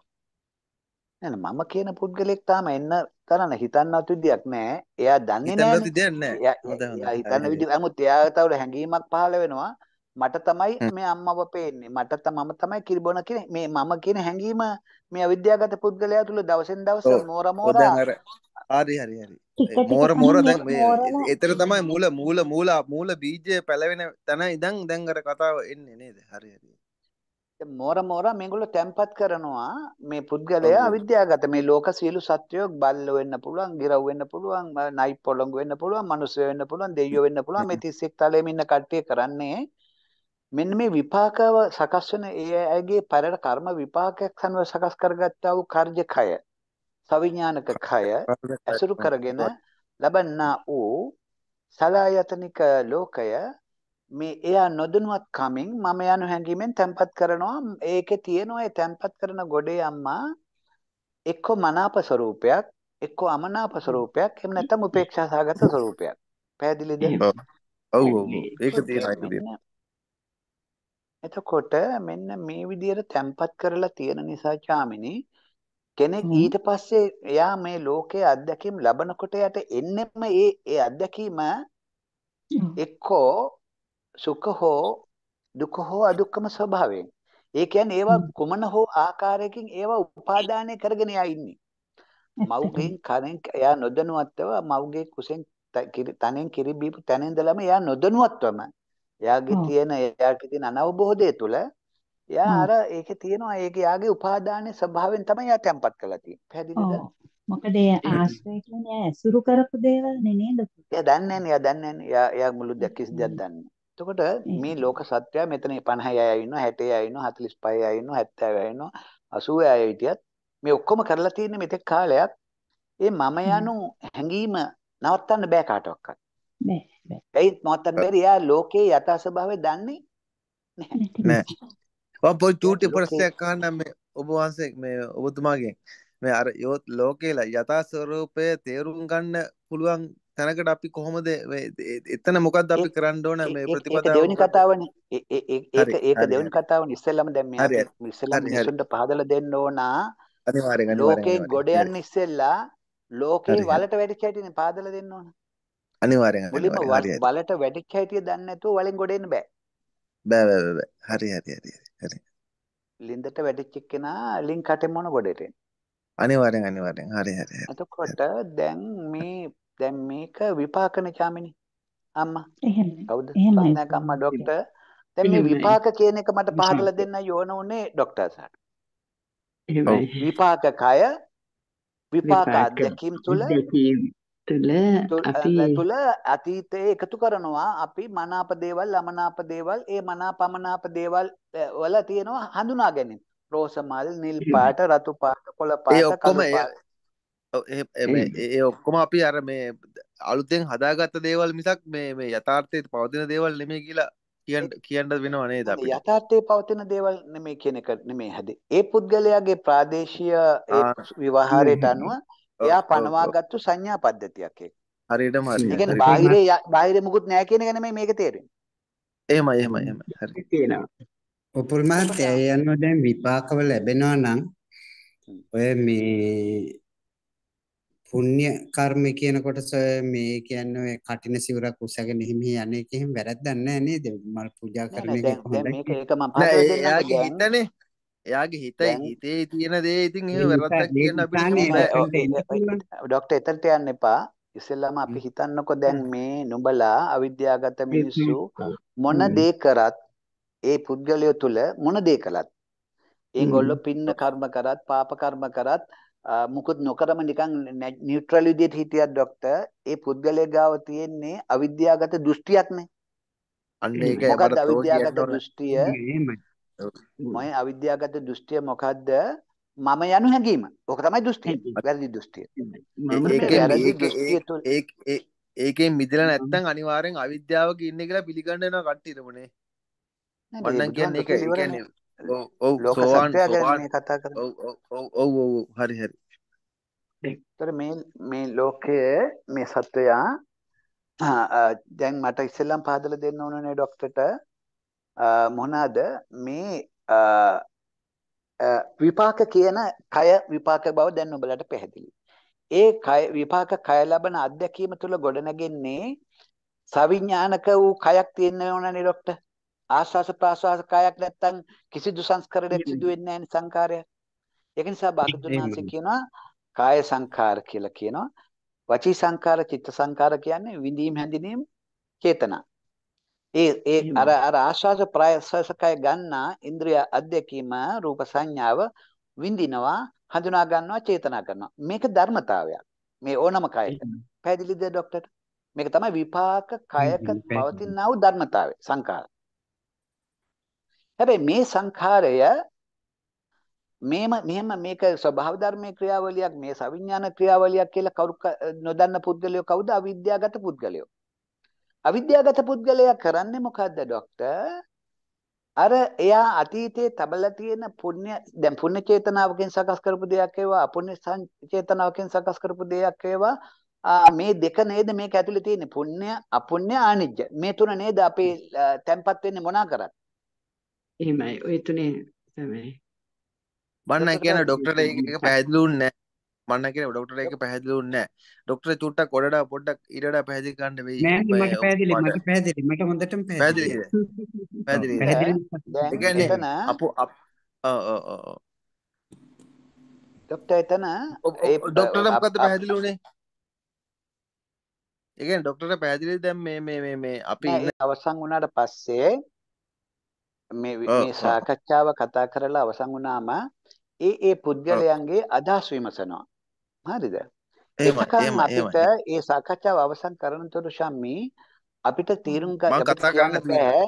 නෑ මම කියන පුද්ගලෙක් තාම එන්න තරන හිතන්නත් විදියක් නෑ එයා දන්නේ නෑ හිතන්න විදියක් නමුත් එයාට හැඟීමක් පහළ වෙනවා මට තමයි මේ අම්මව පේන්නේ මට මම තමයි කිරිබොන කියන මේ මම කියන හැඟීම මේ අවිද්‍යාගත පුද්ගලයා තුළ දවසෙන් දවස මෝර මෝර හරි හරි හරි මෝර මෝර දැන් එතන තමයි මූල මූල මූල මූල බීජය පැලවෙන තැන ඉඳන් දැන් අර කතාව එන්නේ නේද හරි හරි මෝර මෝර මේගොල්ලෝ තැම්පත් කරනවා මේ පුද්ගලයා අවිද්‍යාගත මේ ලෝක සියලු සත්වයෝ බල්ලෝ වෙන්න පුළුවන් ගිරව් වෙන්න පුළුවන් නයි පොළොංගු වෙන්න පුළුවන් මිනිස්සු වෙන්න පුළුවන් දෙවියෝ වෙන්න පුළුවන් මේ 31 තලයේ ඉන්න කට්ටිය කරන්නේ මෙන්න මේ විපාකව සකස් වෙන ඒ ඇගේ පරණ කර්ම විපාකයක් සමව සකස් කරගත්තා වූ කාර්යකය සවිඥානික කය ඇසුරු කරගෙන ලබන්නා වූ සලායතනික ලෝකය මේ එයා නොදනුවත් කමින් මම යන හැඟීමෙන් තැම්පත් කරනවා ඒකේ තියෙන ඒ තැම්පත් කරන ගොඩේ අම්මා එක්ක මනාප ස්වરૂපයක් එක්ක අමනාප ස්වરૂපයක් එහෙම නැත්නම් උපේක්ෂා සහගත ස්වરૂපයක් පැහැදිලිද ඔව් ඔව් ඒක තියෙනවා ඒක තියෙනවා එතකොට මෙන්න මේ විදියට තැම්පත් කරලා තියෙන නිසා චාමිනි කෙනෙක් ඊට පස්සේ එයා මේ ලෝකයේ අත්දැකීම් ලබනකොට යට එන්නෙම ඒ ඒ අත්දැකීම එක්කෝ සුඛ හෝ දුක හෝ අදුක්කම ස්වභාවයෙන් ඒ කියන්නේ ඒවා කුමන හෝ ආකාරයකින් ඒවා උපාදානය කරගෙන යා ඉන්නේ. මව්ගෙන් කනෙන් එයා නොදැනුවත්ව මව්ගේ කුසෙන් තනෙන් කිරි බීපු තැන ඉඳලම එයා නොදැනුවත්වම එයාගේ තියෙන එයාට තියෙන අනවබෝධය තුළ එයා අර ඒකේ තියෙනවා ඒකේ යාගේ උපාදානයේ ස්වභාවයෙන් තමයි එයා තැම්පත් කරලා තියෙන්නේ. පැහැදිලිද? මොකද එයා ආශ්‍රය කියන්නේ ඇසුරු කරපු දේවල් නේ නේද? එයා දන්නේ නැහැ. එයා දන්නේ නැහැ. එයා එයා මුළු දැක්කස් දෙයක් දන්නේ නැහැ. එතකොට මේ ලෝක සත්‍යය මෙතන 50 අය ඉන්නවා 60 අය ඉන්නවා 45 අය ඉන්නවා 70 අය ඉන්නවා 80 අය හිටියත් මේ ඔක්කොම කරලා තියෙන්නේ මෙතෙක් කාලයක් ඒ මම යනු හැඟීම නවත්තන්න බෑ කාටවත්. බෑ. ඇයි මොහොතන් බැරියා ලෝකේ යථා ස්වභාවය දන්නේ නැහැ. ඔබ පොඩි චූටි ප්‍රශ්නයක් අහන්න මේ ඔබ වහන්සේ මේ ඔබතුමාගෙන් මේ අර යොත් ලෝකේලා යථා ස්වરૂපය තේරුම් ගන්න පුළුවන් තැනකට අපි කොහොමද එතන මොකද්ද අපි කරන්න ඕන මේ ප්‍රතිපදාව දෙවෙනි කතාවනේ ඒක ඒක දෙවෙනි කතාවනේ ඉස්සෙල්ලම දැන් මේ ඉස්සෙල්ලම මිනිසුන්ට පහදලා දෙන්න ඕන අනිවාර්යෙන් අනිවාර්යෙන් ලෝකේ ගොඩ යන්න ඉස්සෙල්ලා ලෝකේ වලට වැඩි කැටිනේ පහදලා දෙන්න ඕන අනිවාර්යෙන් මුලින්ම අනිවාර්යෙන් හරි හරි බලට වැඩිච්ච හැටි දන්නේ නැතුව වලින් ගොඩ එන්න බෑ. බෑ බෑ බෑ බෑ. හරි හරි හරි හරි. ලින්දට වැඩිච්ච කෙනා ලින් කටේ මොන ගොඩට එන්නේ. අනිවාර්යෙන් අනිවාර්යෙන්. හරි හරි හරි. එතකොට දැන් මේ දැන් මේක විපාකන චාමිනි. අම්මා. එහෙමයි. කවුද? සන්නක අම්මා ડોක්ටර්. දැන් මේ විපාක කියන එක මට පහදලා දෙන්න යෝන උනේ ડોක්ටර් සර්. එහෙමයි. විපාක කය විපාක අධ්‍යක්ීම් තුල තුළ අපි තුළ අතීතයේ එකතු කරනවා අපි මනාප දේවල් අමනාප දේවල් ඒ මනාපමනාප දේවල් වල තියෙනවා හඳුනා ගැනීම රෝස මල් නිල් පාට රතු පාට කොළ පාට ඒ ඔක්කොම ඒ ඔක්කොම අපි අර මේ අලුතෙන් හදාගත්ත දේවල් මිසක් මේ මේ යථාර්ථයේ පවතින දේවල් නෙමෙයි කියලා කියන්න කියන්න වෙනව නේද අපිට යථාර්ථයේ පවතින දේවල් නෙමෙයි කියන එක නෙමෙයි හැදේ ඒ පුද්ගලයාගේ ප්‍රාදේශීය විවහාරයට අනුව එයා පනවා ගත්තු සංඥා පද්ධතියක් ඒක. හරියටම හරි. ඒ කියන්නේ බාහිරේ බාහිරේ මුකුත් නැහැ කියන එක නෙමෙයි මේක තේරෙන්නේ. එහෙමයි එහෙමයි එහෙමයි. හරි. තේනවා. උපුල් මහත්තයා යනවා දැන් විපාකව ලැබෙනවා නම් ඔය මේ පුණ්‍ය කර්ම කියන කොටස මේ කියන්නේ ඔය කටින සිවුරක් උස්සගෙන එහෙම යන එක එහෙම වැරද්දක් නැහැ නේද මල් පූජා කරන එක හොඳයි මේක ඒක මම පාඩම් දෙන්නම් එයාගේ හිත හිතේ තියෙන දේ ඉතින් ඒ වැරද්දක් කියන්න අපිට ඩොක්ටර් එතනට යන්න එපා ඉස්සෙල්ලාම අපි හිතන්නකො දැන් මේ නුඹලා අවිද්‍යාගත මිනිස්සු මොන දේ කරත් ඒ පුද්ගලය තුල මොන දේ කළත් ඒගොල්ලෝ පින්න කර්ම කරත් පාප කර්ම කරත් මුකුත් නොකරම නිකන් නියුට්‍රල් විදියට හිටියත් ඩොක්ටර් ඒ පුද්ගලයා ගාව තියෙන්නේ අවිද්‍යාගත දෘෂ්ටියක් නේ අන්න ඒක මොකක්ද අවිද්‍යාගත දෘෂ්ටිය මොයි අවිද්‍යාවගත දෘෂ්ටිය මොකද්ද? මම යනු හැඟීම. ඕක තමයි දෘෂ්ටිය. වැරදි දෘෂ්ටිය. ඒකේ ඒකෙන් මිදලා නැත්නම් අනිවාර්යෙන් අවිද්‍යාවක ඉන්නේ කියලා පිළිගන්න වෙනවා කට්ටියද මොනේ. මන්නම් කියන්නේ ඒක කියන්නේ ඔව් සෝවාන් සෝවාන් කතා කරන්නේ. ඔව් ඔව් ඔව් හරි හරි. ඒතර මේ මේ ලෝකයේ මේ සත්වයා දැන් මට ඉස්සෙල්ලම පාදලා දෙන්න ඕනනේ ડોක්ටර්ට මොනවාද මේ විපාක කියන කය විපාක බව දැන් ඔබලට පැහැදිලි. ඒ කය විපාක කය ලබන අධ්‍යක්ීම තුල ගොඩනැගෙන්නේ සවිඥානික වූ කයක් තියෙන්න ඕන නේ ડોක්ටර්. ආස්වාස ප්‍රාස්වාස කයක් නැත්තම් කිසිදු සංස්කරණයක් සිදු වෙන්නේ නැහැ සංකාරයක්. ඒක නිසා බාගතුනාංශ කියනවා කාය සංකාර කියලා කියනවා. වචී සංකාර, චිත්ත සංකාර කියන්නේ විඳීම් හැඳිනීම්, චේතනා. ඒ ඒ අර අර ආස්වාස ප්‍රායසසකය ගන්නා ඉන්ද්‍රිය අධ්‍යක්ීම රූප සංඥාව විඳිනවා හඳුනා ගන්නවා චේතනා කරනවා මේක ධර්මතාවයක් මේ ඕනම කයක පැහැදිලිද ડોක්ටර් මේක තමයි විපාක කයක පවතිනා වූ ධර්මතාවය සංඛාර හැබැයි මේ සංඛාරය මේම මෙහෙම මේක ස්වභාව ධර්මයේ ක්‍රියාවලියක් මේ සවිඥාන ක්‍රියාවලියක් කියලා කවුරු නොදන්න පුද්ගලයෝ කවුද අවිද්‍යාගත පුද්ගලයෝ අවිද්‍යාගත පුද්ගලයා කරන්නේ මොකද්ද ડોක්ටර්? අර එයා අතීතයේ තබලා තියෙන පුණ්‍ය දැන් පුණ්‍ය චේතනාවකින් සකස් කරපු දෙයක් ඒවා අපුණ්‍ය චේතනාවකින් සකස් කරපු දෙයක් ඒවා මේ දෙක නේද මේක ඇතුලේ තියෙන පුණ්‍ය අපුණ්‍ය ආනිජ්‍ය මේ තුන නේද අපේ තැම්පත් වෙන්නේ මොනා කරත් එහෙමයි ওই තුනේ තමයි මම කියන්නේ ડોක්ටර් ඒක පැහැදිලි වුණේ මන්න කියෙන ඩොක්ටර එක පැහැදිලුන්න ඩොක්ටර චුට්ටක් කොඩ පොඩ්ඩක් ඉඩ පැදි කන්න වෙයි පැදිලීමට හොඳට පැදිලි අප ඩොක්ට එතන ඩොක්ටර මොකද පැහැදිලුනේ එක ඩොක්ටර පැදිලි දැම් මේ මේ අපි අවසං වුණට පස්සේ මේ සාකච්ඡාව කතා කරලා අවසං වුණාම ඒ ඒ පුද්ගලයන්ගේ අදහස් විමසනවා හරිද? ඒකම අපිට ඒ සාකච්ඡාව අවසන් කරනතුරු ශම්මි අපිට තීරුම් ගන්න කතා කරන්න බෑ.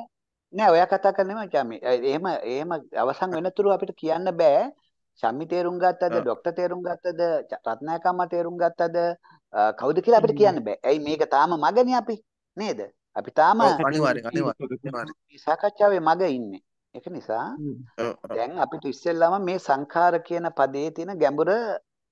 නෑ ඔයා කතා කරන්නේ මම ශම්මි. එහෙම එහෙම අවසන් වෙනතුරු අපිට කියන්න බෑ. ශම්මි තේරුම් ගත්තද, ડોක්ටර් තේරුම් ගත්තද, රත්නාකම්මා තේරුම් ගත්තද කවුද කියලා අපිට කියන්න බෑ. ඇයි මේක තාම මගනේ අපි නේද? අපි තාම අනිවාර්යෙන් අනිවාර්යෙන් සාකච්ඡාවේ මග ඉන්නේ. ඒක නිසා දැන් අපිට ඉස්සෙල්ලාම මේ සංඛාර කියන පදේ තියෙන ගැඹුර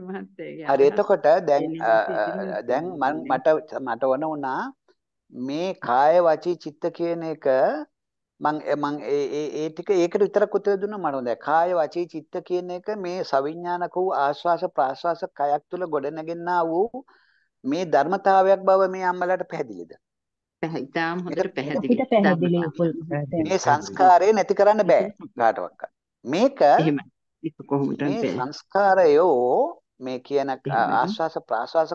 මහත්තයා. හරි එතකොට දැන් දැන් මම මට මට වුණ වුණා මේ කාය වචී චිත්ත කියන එක මං මං ඒ ඒ ඒ ටික ඒකට විතරක් උත්තර දුන්නා මට හොඳයි. කාය වචී චිත්ත කියන එක මේ සවිඥානික වූ ආස්වාස ප්‍රාස්වාස කයක් තුල ගොඩනගෙනා වූ මේ ධර්මතාවයක් බව මේ අම්මලාට පැහැදිලිද? ඉතාලම හොඳට පැහැදිලි. මේ සංස්කාරය නැති කරන්න බෑ කාටවත්. මේක මේ සංස්කාරයෝ මේ කියන ආශ්වාස ප්‍රාශ්වාස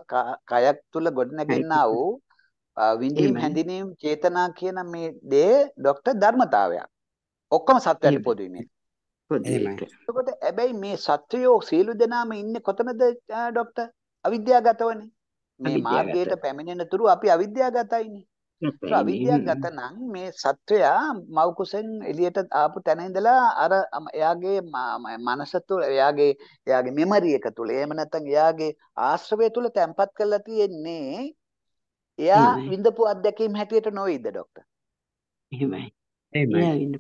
කයක් තුල ගොඩනැගෙනා වූ විඳීම් හැඳිනීම් චේතනා කියන මේ දේ ડોක්ටර් ධර්මතාවයක්. ඔක්කොම සත්‍යයට පොදු වෙන්නේ. එතකොට හැබැයි මේ සත්‍යයෝ සියලු දෙනාම ඉන්නේ කොතනද ડોක්ටර්? අවිද්‍යාවගතවනේ. මේ මාර්ගයට පැමිණෙන තුරු අපි අවිද්‍යාවගතයිනේ. ප්‍රවිද්‍යාවක් ගත නම් මේ සත්වයා මව් කුසෙන් එළියට ආපු තැන ඉඳලා අර එයාගේ මනස තුළ එයාගේ එයාගේ මෙමරි එක තුළ එහෙම නැත්නම් එයාගේ ආශ්‍රවය තුළ තැම්පත් කරලා තියෙන්නේ එයා විඳපු අත්දැකීම් හැටියට නොවේද ડોක්ටර් එහෙමයි එහෙමයි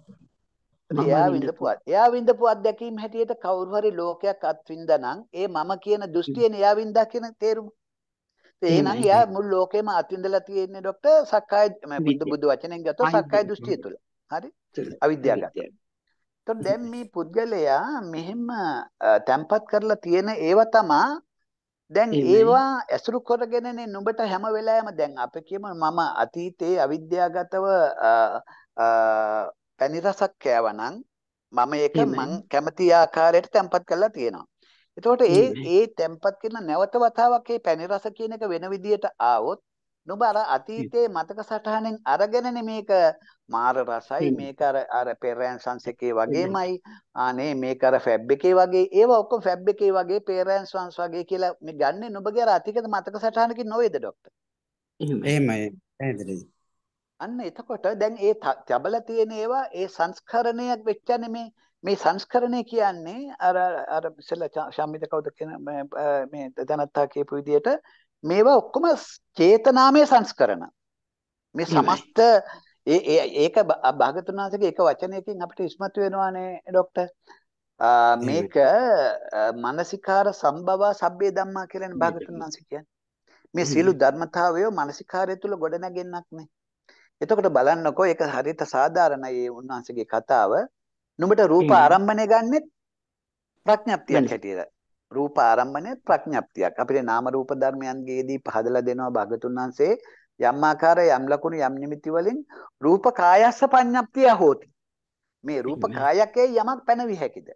එයා විඳපු එයා විඳපු අත්දැකීම් හැටියට කවුරු හරි ලෝකයක් අත්විඳනනම් ඒ මම කියන දෘෂ්ටියෙන් එයා විඳා කියන තේරුම එහෙනම් එයා මුළු ලෝකෙම අත්විඳලා තියෙන්නේ ડોක්ටර් සක්කාය බුද්ධ බුදු වචනෙන් ගත්තොත් සක්කාය දෘෂ්ටිය තුල. හරි? අවිද්‍යාවගත. එතකොට දැන් මේ පුද්ගලයා මෙහෙම තැම්පත් කරලා තියෙන ඒව තමා දැන් ඒවා ඇසුරු කරගෙනනේ නුඹට හැම වෙලාවෙම දැන් අපි කියමු මම අතීතයේ අවිද්‍යාවගතව පැණි රසක් කෑවනම් මම ඒක මං කැමති ආකාරයට තැම්පත් කරලා තියෙනවා. එතකොට ඒ ඒ තැම්පත් කරන නැවත වතාවක් ඒ පැණි රස කියන එක වෙන විදියට ආවොත් නුඹ අර අතීතයේ මතක සටහනෙන් අරගෙනනේ මේක මාර රසයි මේක අර අර පෙරයන් සංසකේ වගේමයි අනේ මේක අර ෆැබ් එකේ වගේ ඒවා ඔක්කොම ෆැබ් එකේ වගේ පෙරයන් සංස් වගේ කියලා මේ ගන්නේ නුඹගේ අර අතීත මතක සටහනකින් නොවේද ડોක්ටර් එහෙමයි එහෙමයි අන්න එතකොට දැන් ඒ තබල තියෙන ඒවා ඒ සංස්කරණයක් වෙච්ච නෙමේ මේ සංස්කරණය කියන්නේ අර අර ඉස්සෙල්ලා ශම්මිත කවුද කියන මේ දැනත්තා කියපු විදිහට මේවා ඔක්කොම චේතනාමය සංස්කරණ. මේ සමස්ත ඒ ඒක භාගතුන් වහන්සේගේ එක වචනයකින් අපිට ඉස්මතු වෙනවානේ ડોක්ටර්. මේක මානසිකාර සම්භව සබ්බේ ධම්මා කියලානේ භාගතුන් වහන්සේ කියන්නේ. මේ සියලු ධර්මතාවය මානසිකාරය තුල ගොඩනගෙන්නක් නේ. එතකොට බලන්නකෝ ඒක හරියට සාධාරණයි ඒ උන්වහන්සේගේ කතාව. නුඹට රූප ආරම්භණය ගන්නෙත් ප්‍රඥප්තියක් හැටියට. රූප ආරම්භණය ප්‍රඥප්තියක්. අපිට නාම රූප ධර්මයන්ගේදී පහදලා දෙනවා භාගතුන් වහන්සේ යම් ආකාර යම් ලකුණු යම් නිමිති වලින් රූප කායස්ස පඤ්ඤප්තිය හෝති. මේ රූප කායකේ යමක් පැනවි හැකිද?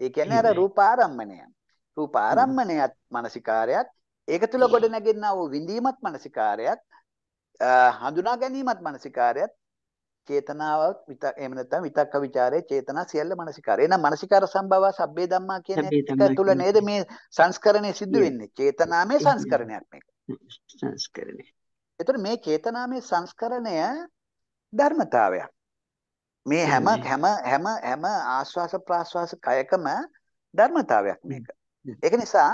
ඒ කියන්නේ අර රූප ආරම්භණය. රූප ආරම්භණයත් මානසිකාරයත් ඒක තුල ගොඩ නැගෙනා වූ විඳීමත් මානසිකාරයත් හඳුනා ගැනීමත් මානසිකාරයත් චේතනාවක් විත එහෙම නැත්නම් විතක්ක ਵਿਚාරේ චේතනා සියල්ල මානසිකාරය. එහෙනම් මානසිකාර සම්භව සබ්බේ ධම්මා කියන එක තුල නේද මේ සංස්කරණය සිද්ධ වෙන්නේ. චේතනාමය සංස්කරණයක් මේක. සංස්කරණය. ඒතර මේ චේතනාමය සංස්කරණය ධර්මතාවයක්. මේ හැම හැම හැම හැම ආස්වාස ප්‍රාස්වාස කයකම ධර්මතාවයක් මේක. ඒක නිසා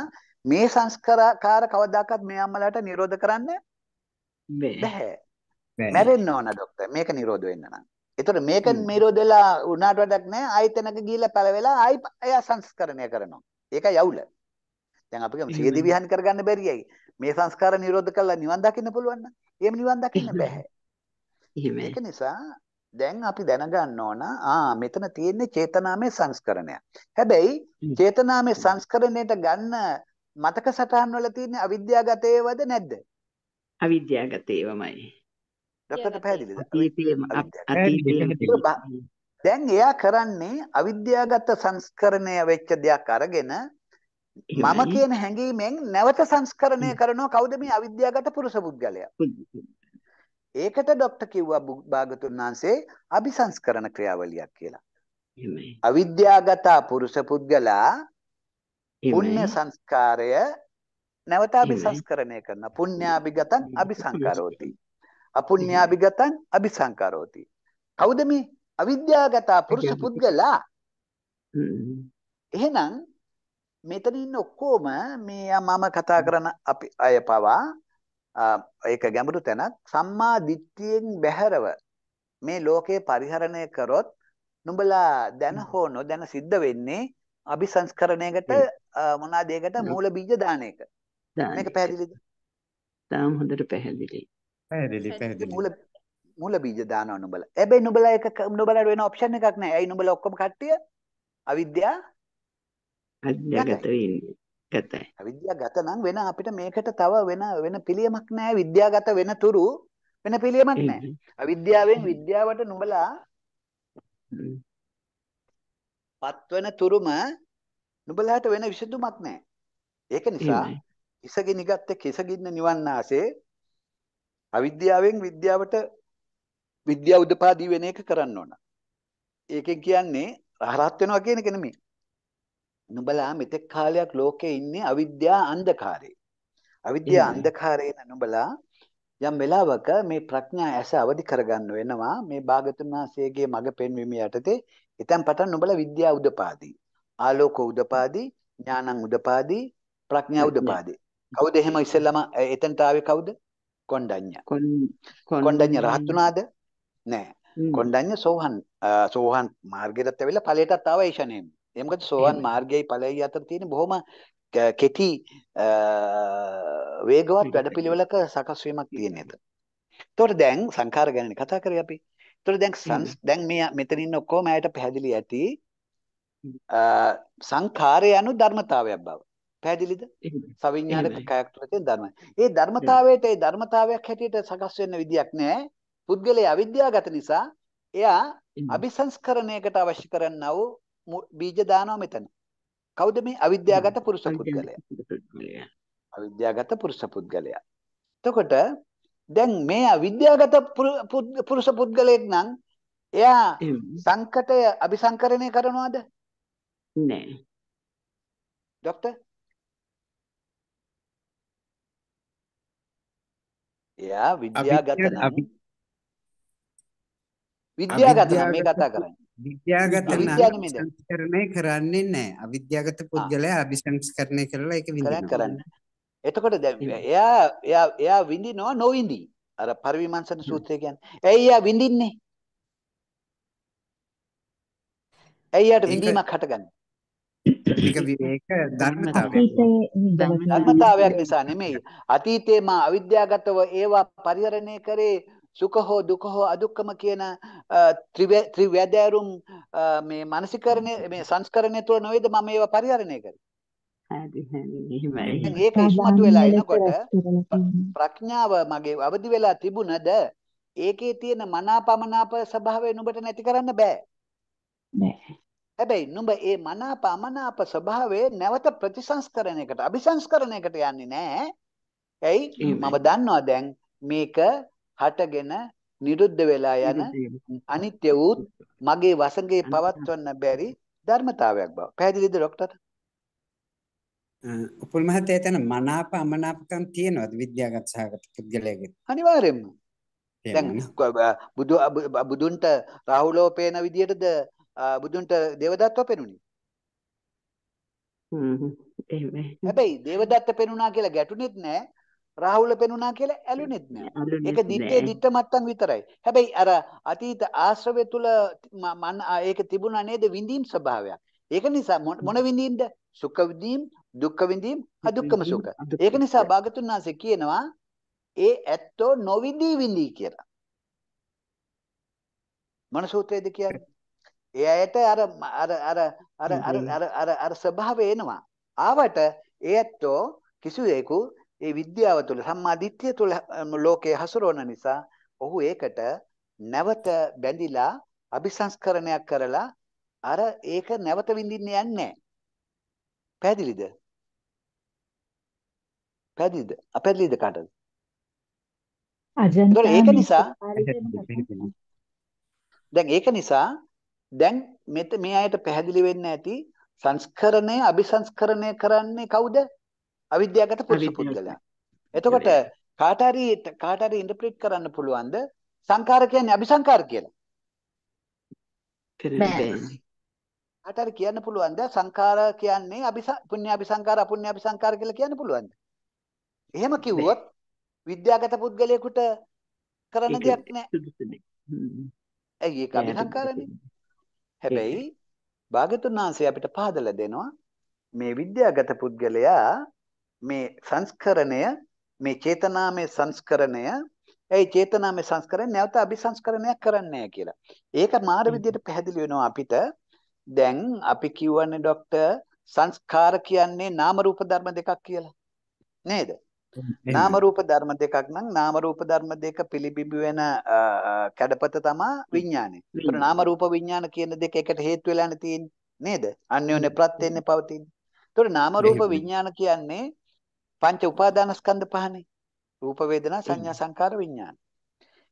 මේ සංස්කාරකාර කවදාකවත් මේ අම්මලාට නිරෝධ කරන්න බැහැ. මැරෙන්න ඕන ડોක්ටර් මේක නිරෝධ වෙන්න නම්. ඒතකොට මේක නිරෝධ වෙලා උනාට වැඩක් නැහැ. ආයතනක ගිහිල්ලා පළවෙලා ආයි එයා සංස්කරණය කරනවා. ඒකයි යවුල. දැන් අපි කියමු සිය දිවිහන් කරගන්න බැරියයි. මේ සංස්කාර නිරෝධ කළා නිවන් දකින්න පුළුවන් නම්. එහෙම නිවන් දකින්න බෑ. එහෙමයි. ඒක නිසා දැන් අපි දැනගන්න ඕන ආ මෙතන තියෙන්නේ චේතනාමය සංස්කරණය. හැබැයි චේතනාමය සංස්කරණයට ගන්න මතක සටහන් වල තියෙන අවිද්‍යාගතේවද නැද්ද? අවිද්‍යාගතේවමයි. ඩොක්ටර්ට පැහැදිලිද දැන් එයා කරන්නේ අවිද්‍යාගත සංස්කරණය වෙච්ච දෙයක් අරගෙන මම කියන හැඟීමෙන් නැවත සංස්කරණය කරනවා කවුද මේ අවිද්‍යාගත පුරුෂ පුද්ගලයා ඒකට ડોක්ටර් කිව්වා භාගතුන් වහන්සේ අபிසංස්කරණ ක්‍රියාවලියක් කියලා අවිද්‍යාගත පුරුෂ පුද්ගලයා පුණ්‍ය සංස්කාරය නැවත අபிසංස්කරණය කරන පුණ්‍යාභිගතං අபிසංකරෝති අපුඤ්ඤාභිගතං අபிසංකරෝති. කවුද මේ අවිද්‍යාගත පුරුෂ පුද්ගලයා? එහෙනම් මෙතන ඉන්න ඔක්කොම මේ මම කතා කරන අපි අය පවා ඒක ගැඹුරු තැනක් සම්මා දිට්ඨියෙන් බැහැරව මේ ලෝකේ පරිහරණය කරොත් නුඹලා දැන හෝ නොදැන සිද්ධ වෙන්නේ අபிසංස්කරණයකට මොනවාදයකට මූල බීජ දාන එක. මේක පැහැදිලිද? තාම හොඳට පැහැදිලි. පැහැදිලි පැහැදිලි මූල මූල බීජ දානවා නුඹලා. හැබැයි නුඹලා එක නුඹලාට වෙන ඔප්ෂන් එකක් නැහැ. ඇයි නුඹලා ඔක්කොම කට්ටිය අවිද්‍යාව අවිද්‍යාවගත වෙන්නේ. ගතයි. අවිද්‍යාවගත නම් වෙන අපිට මේකට තව වෙන වෙන පිළියමක් නැහැ. විද්‍යාවගත වෙන තුරු වෙන පිළියමක් නැහැ. අවිද්‍යාවෙන් විද්‍යාවට නුඹලා පත්වන තුරුම නුඹලාට වෙන විසඳුමක් නැහැ. ඒක නිසා කිසගිනිගත්තේ කිසගින්න නිවන් ආසේ අවිද්‍යාවෙන් විද්‍යාවට විද්‍යාව උදපාදී වෙන එක කරන්න ඕන. ඒකෙන් කියන්නේ රහත් වෙනවා කියන එක නෙමෙයි. නුඹලා මෙතෙක් කාලයක් ලෝකේ ඉන්නේ අවිද්‍යා අන්ධකාරේ. අවිද්‍යා අන්ධකාරේ නුඹලා යම් වෙලාවක මේ ප්‍රඥා ඇස අවදි කරගන්න වෙනවා මේ භාගතුන් වහන්සේගේ මඟ පෙන්වීම යටතේ එතෙන් පටන් නුඹලා විද්‍යා උදපාදී ආලෝක උදපාදී ඥානං උදපාදී ප්‍රඥා උදපාදී කවුද එහෙම ඉස්සෙල්ලාම එතනට ආවේ කවුද කොණ්ඩඤ්ඤ. කොණ්ඩඤ්ඤ රහත් වුණාද? නෑ. කොණ්ඩඤ්ඤ සෝහන් සෝහන් මාර්ගයටත් ඇවිල්ලා ඵලයටත් ආවා ඒෂණයෙන්. ඒ මොකද සෝහන් මාර්ගයයි ඵලයයි අතර තියෙන බොහොම කෙටි වේගවත් වැඩපිළිවෙලක සකස් වීමක් තියෙන එක. එතකොට දැන් සංඛාර ගැන කතා කරේ අපි. එතකොට දැන් දැන් මේ මෙතන ඉන්න ඔක්කොම ඇයට පැහැදිලි ඇති සංඛාරය anu ධර්මතාවයක් බව. පැහැදිලිද? සවිඥානික කයක් තුළ තියෙන ධර්මය. මේ ධර්මතාවයට ඒ ධර්මතාවයක් හැටියට සකස් වෙන්න විදියක් නැහැ. පුද්ගලයා අවිද්‍යාවගත නිසා එයා අபிසංස්කරණයකට අවශ්‍ය කරන්නා වූ බීජ දානවා මෙතන. කවුද මේ අවිද්‍යාවගත පුරුෂ පුද්ගලයා? අවිද්‍යාවගත පුරුෂ පුද්ගලයා. එතකොට දැන් මේ අවිද්‍යාවගත පුරුෂ පුද්ගලයෙක් නම් එයා සංකතය අபிසංකරණය කරනවද? නෑ. ડોක්ටර් එයා විද්‍යාගත නම් විද්‍යාගත නම් මේ කතා කරන්නේ. විද්‍යාගත නම් සංස්කරණය කරන්නේ නැහැ. අවිද්‍යාගත පුද්ගලයා අභිසංස්කරණය කරලා ඒක විඳිනවා. කරන්නේ. එතකොට දැන් එයා එයා එයා විඳිනවා නොවිඳි. අර පරිවිමංශන සූත්‍රය කියන්නේ. ඇයි එයා විඳින්නේ? ඇයි යාට විඳීමක් හටගන්නේ? ආධ්‍යාත්මික විවේක ධර්මතාවයක් නිසා නෙමෙයි. අතීතේ මා අවිද්‍යාගතව ඒවා පරිහරණය කරේ සුඛ හෝ දුක හෝ අදුක්කම කියන ත්‍රිවැදෑරුම් මේ මානසිකරණය මේ සංස්කරණය තුළ නොවේද මම ඒවා පරිහරණය කරේ. හරි හරි ඒක ඉස්මතු වෙලා එනකොට ප්‍රඥාව මගේ අවදි වෙලා තිබුණද ඒකේ තියෙන මනාපමනාප ස්වභාවය නුඹට නැති කරන්න බෑ. නෑ. හැබැයි නුඹ ඒ මනාප අමනාප ස්වභාවයේ නැවත ප්‍රතිසංස්කරණයකට අபிසංස්කරණයකට යන්නේ නැහැ. ඇයි මම දන්නවා දැන් මේක හටගෙන නිරුද්ධ වෙලා යන අනිත්‍ය වූ මගේ වසඟේ පවත්වන්න බැරි ධර්මතාවයක් බව. පැහැදිලිද ડોක්ටර්? උපුල් මහත්තයා එතන මනාප අමනාපකම් තියෙනවද විද්‍යාගත සහගත පුද්ගලයාගේ? අනිවාර්යයෙන්ම. දැන් බුදු බුදුන්ට රාහුලෝ පේන විදියටද බුදුන්ට දේවදත්තව පෙනුනේ. හ්ම් එහෙමයි. හැබැයි දේවදත්ත පෙනුණා කියලා ගැටුනේත් නෑ. රාහුල පෙනුණා කියලා ඇලුනේත් නෑ. ඒක දිත්තේ දිත්ත මත්තන් විතරයි. හැබැයි අර අතීත ආශ්‍රවය තුල මන ඒක තිබුණා නේද විඳීම් ස්වභාවයක්. ඒක නිසා මොන විඳින්ද? සුඛ විඳීම්, දුක්ඛ විඳීම්, අදුක්ඛම සුඛ. ඒක නිසා භාගතුන් වහන්සේ කියනවා ඒ ඇත්තෝ නොවිඳී විඳී කියලා. මනසෝත්‍රයේද කියන්නේ ඒ අයට අර අර අර අර අර අර අර අර ස්වභාවය එනවා. ආවට ඒ ඇත්තෝ කිසිවෙකු ඒ විද්‍යාව තුළ සම්මා දිට්ඨිය තුළ ලෝකයේ හසුරවන නිසා ඔහු ඒකට නැවත බැඳිලා අபிසංස්කරණයක් කරලා අර ඒක නැවත විඳින්න යන්නේ නැහැ. පැහැදිලිද? පැහැදිලිද? අපැහැදිලිද කාටද? අජන්තා ඒක නිසා දැන් ඒක නිසා දැන් මෙත මේ අයට පැහැදිලි වෙන්න ඇති සංස්කරණය අபிසංස්කරණය කරන්නේ කවුද? අවිද්‍යාවකට පුරුෂ පුද්ගලයා. එතකොට කාට හරි කාට හරි ඉන්ටර්ප්‍රීට් කරන්න පුළුවන්ද සංකාර කියන්නේ අபிසංකාර කියලා? කාට හරි කියන්න පුළුවන්ද සංකාර කියන්නේ අபிස පුණ්‍ය අபிසංකාර අපුණ්‍ය අபிසංකාර කියලා කියන්න පුළුවන්ද? එහෙම කිව්වොත් විද්‍යාගත පුද්ගලයෙකුට කරන දෙයක් නැහැ. ඇයි ඒක අபிසංකාරනේ? හැබැයි භාගතුන් වහන්සේ අපිට පහදලා දෙනවා මේ විද්‍යාගත පුද්ගලයා මේ සංස්කරණය මේ චේතනාමය සංස්කරණය ඒ චේතනාමය සංස්කරණය නැවත අபிසංස්කරණයක් කරන්නේ කියලා. ඒක මාර විදියට පැහැදිලි වෙනවා අපිට. දැන් අපි කියවන්නේ ડોක්ටර් සංස්කාර කියන්නේ නාම රූප ධර්ම දෙකක් කියලා. නේද? නාම රූප ධර්ම දෙකක් නම් නාම රූප ධර්ම දෙක පිළිබිඹ වෙන කැඩපත තමයි විඥානය. ඒතර නාම රූප විඥාන කියන දෙක එකට හේතු වෙලානේ තියෙන්නේ නේද? අන්‍යෝන්‍ය ප්‍රත්‍යෙන්නේ පවතින්නේ. ඒතර නාම රූප විඥාන කියන්නේ පංච උපාදානස්කන්ධ පහනේ. රූප වේදනා සංඥා සංකාර විඥාන.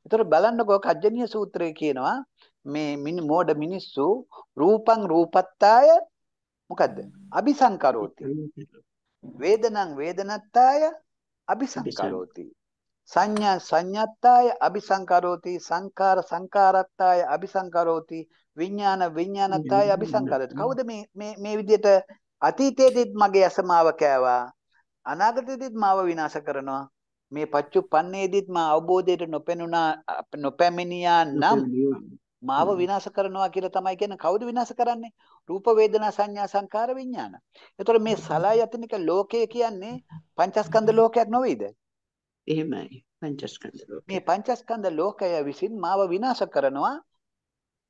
ඒතර බලන්නකෝ කජ්ජනීය සූත්‍රය කියනවා මේ මිනි මෝඩ මිනිස්සු රූපං රූපත්තාය මොකද්ද? අபிසංකරෝති. වේදනං වේදනත්තාය අபிසංකරෝති සංඥා සංඥාත්තාය අபிසංකරෝති සංඛාර සංඛාරත්තාය අபிසංකරෝති විඥාන විඥානත්තාය අபிසංකරෝති කවුද මේ මේ මේ විදිහට අතීතයේදීත් මගේ අසමාව කෑවා අනාගතයේදීත් මාව විනාශ කරනවා මේ පච්චුප්පන්නේදීත් මා අවබෝධයට නොපෙනුණා නොපැමිණියා නම් මාව විනාශ කරනවා කියලා තමයි කියන්නේ කවුද විනාශ කරන්නේ? රූප වේදනා සංඥා සංකාර විඥාන. ඒතකොට මේ සලායතනික ලෝකය කියන්නේ පංචස්කන්ධ ලෝකයක් නොවේද? එහෙමයි. පංචස්කන්ධ ලෝකය. මේ පංචස්කන්ධ ලෝකය විසින් මාව විනාශ කරනවා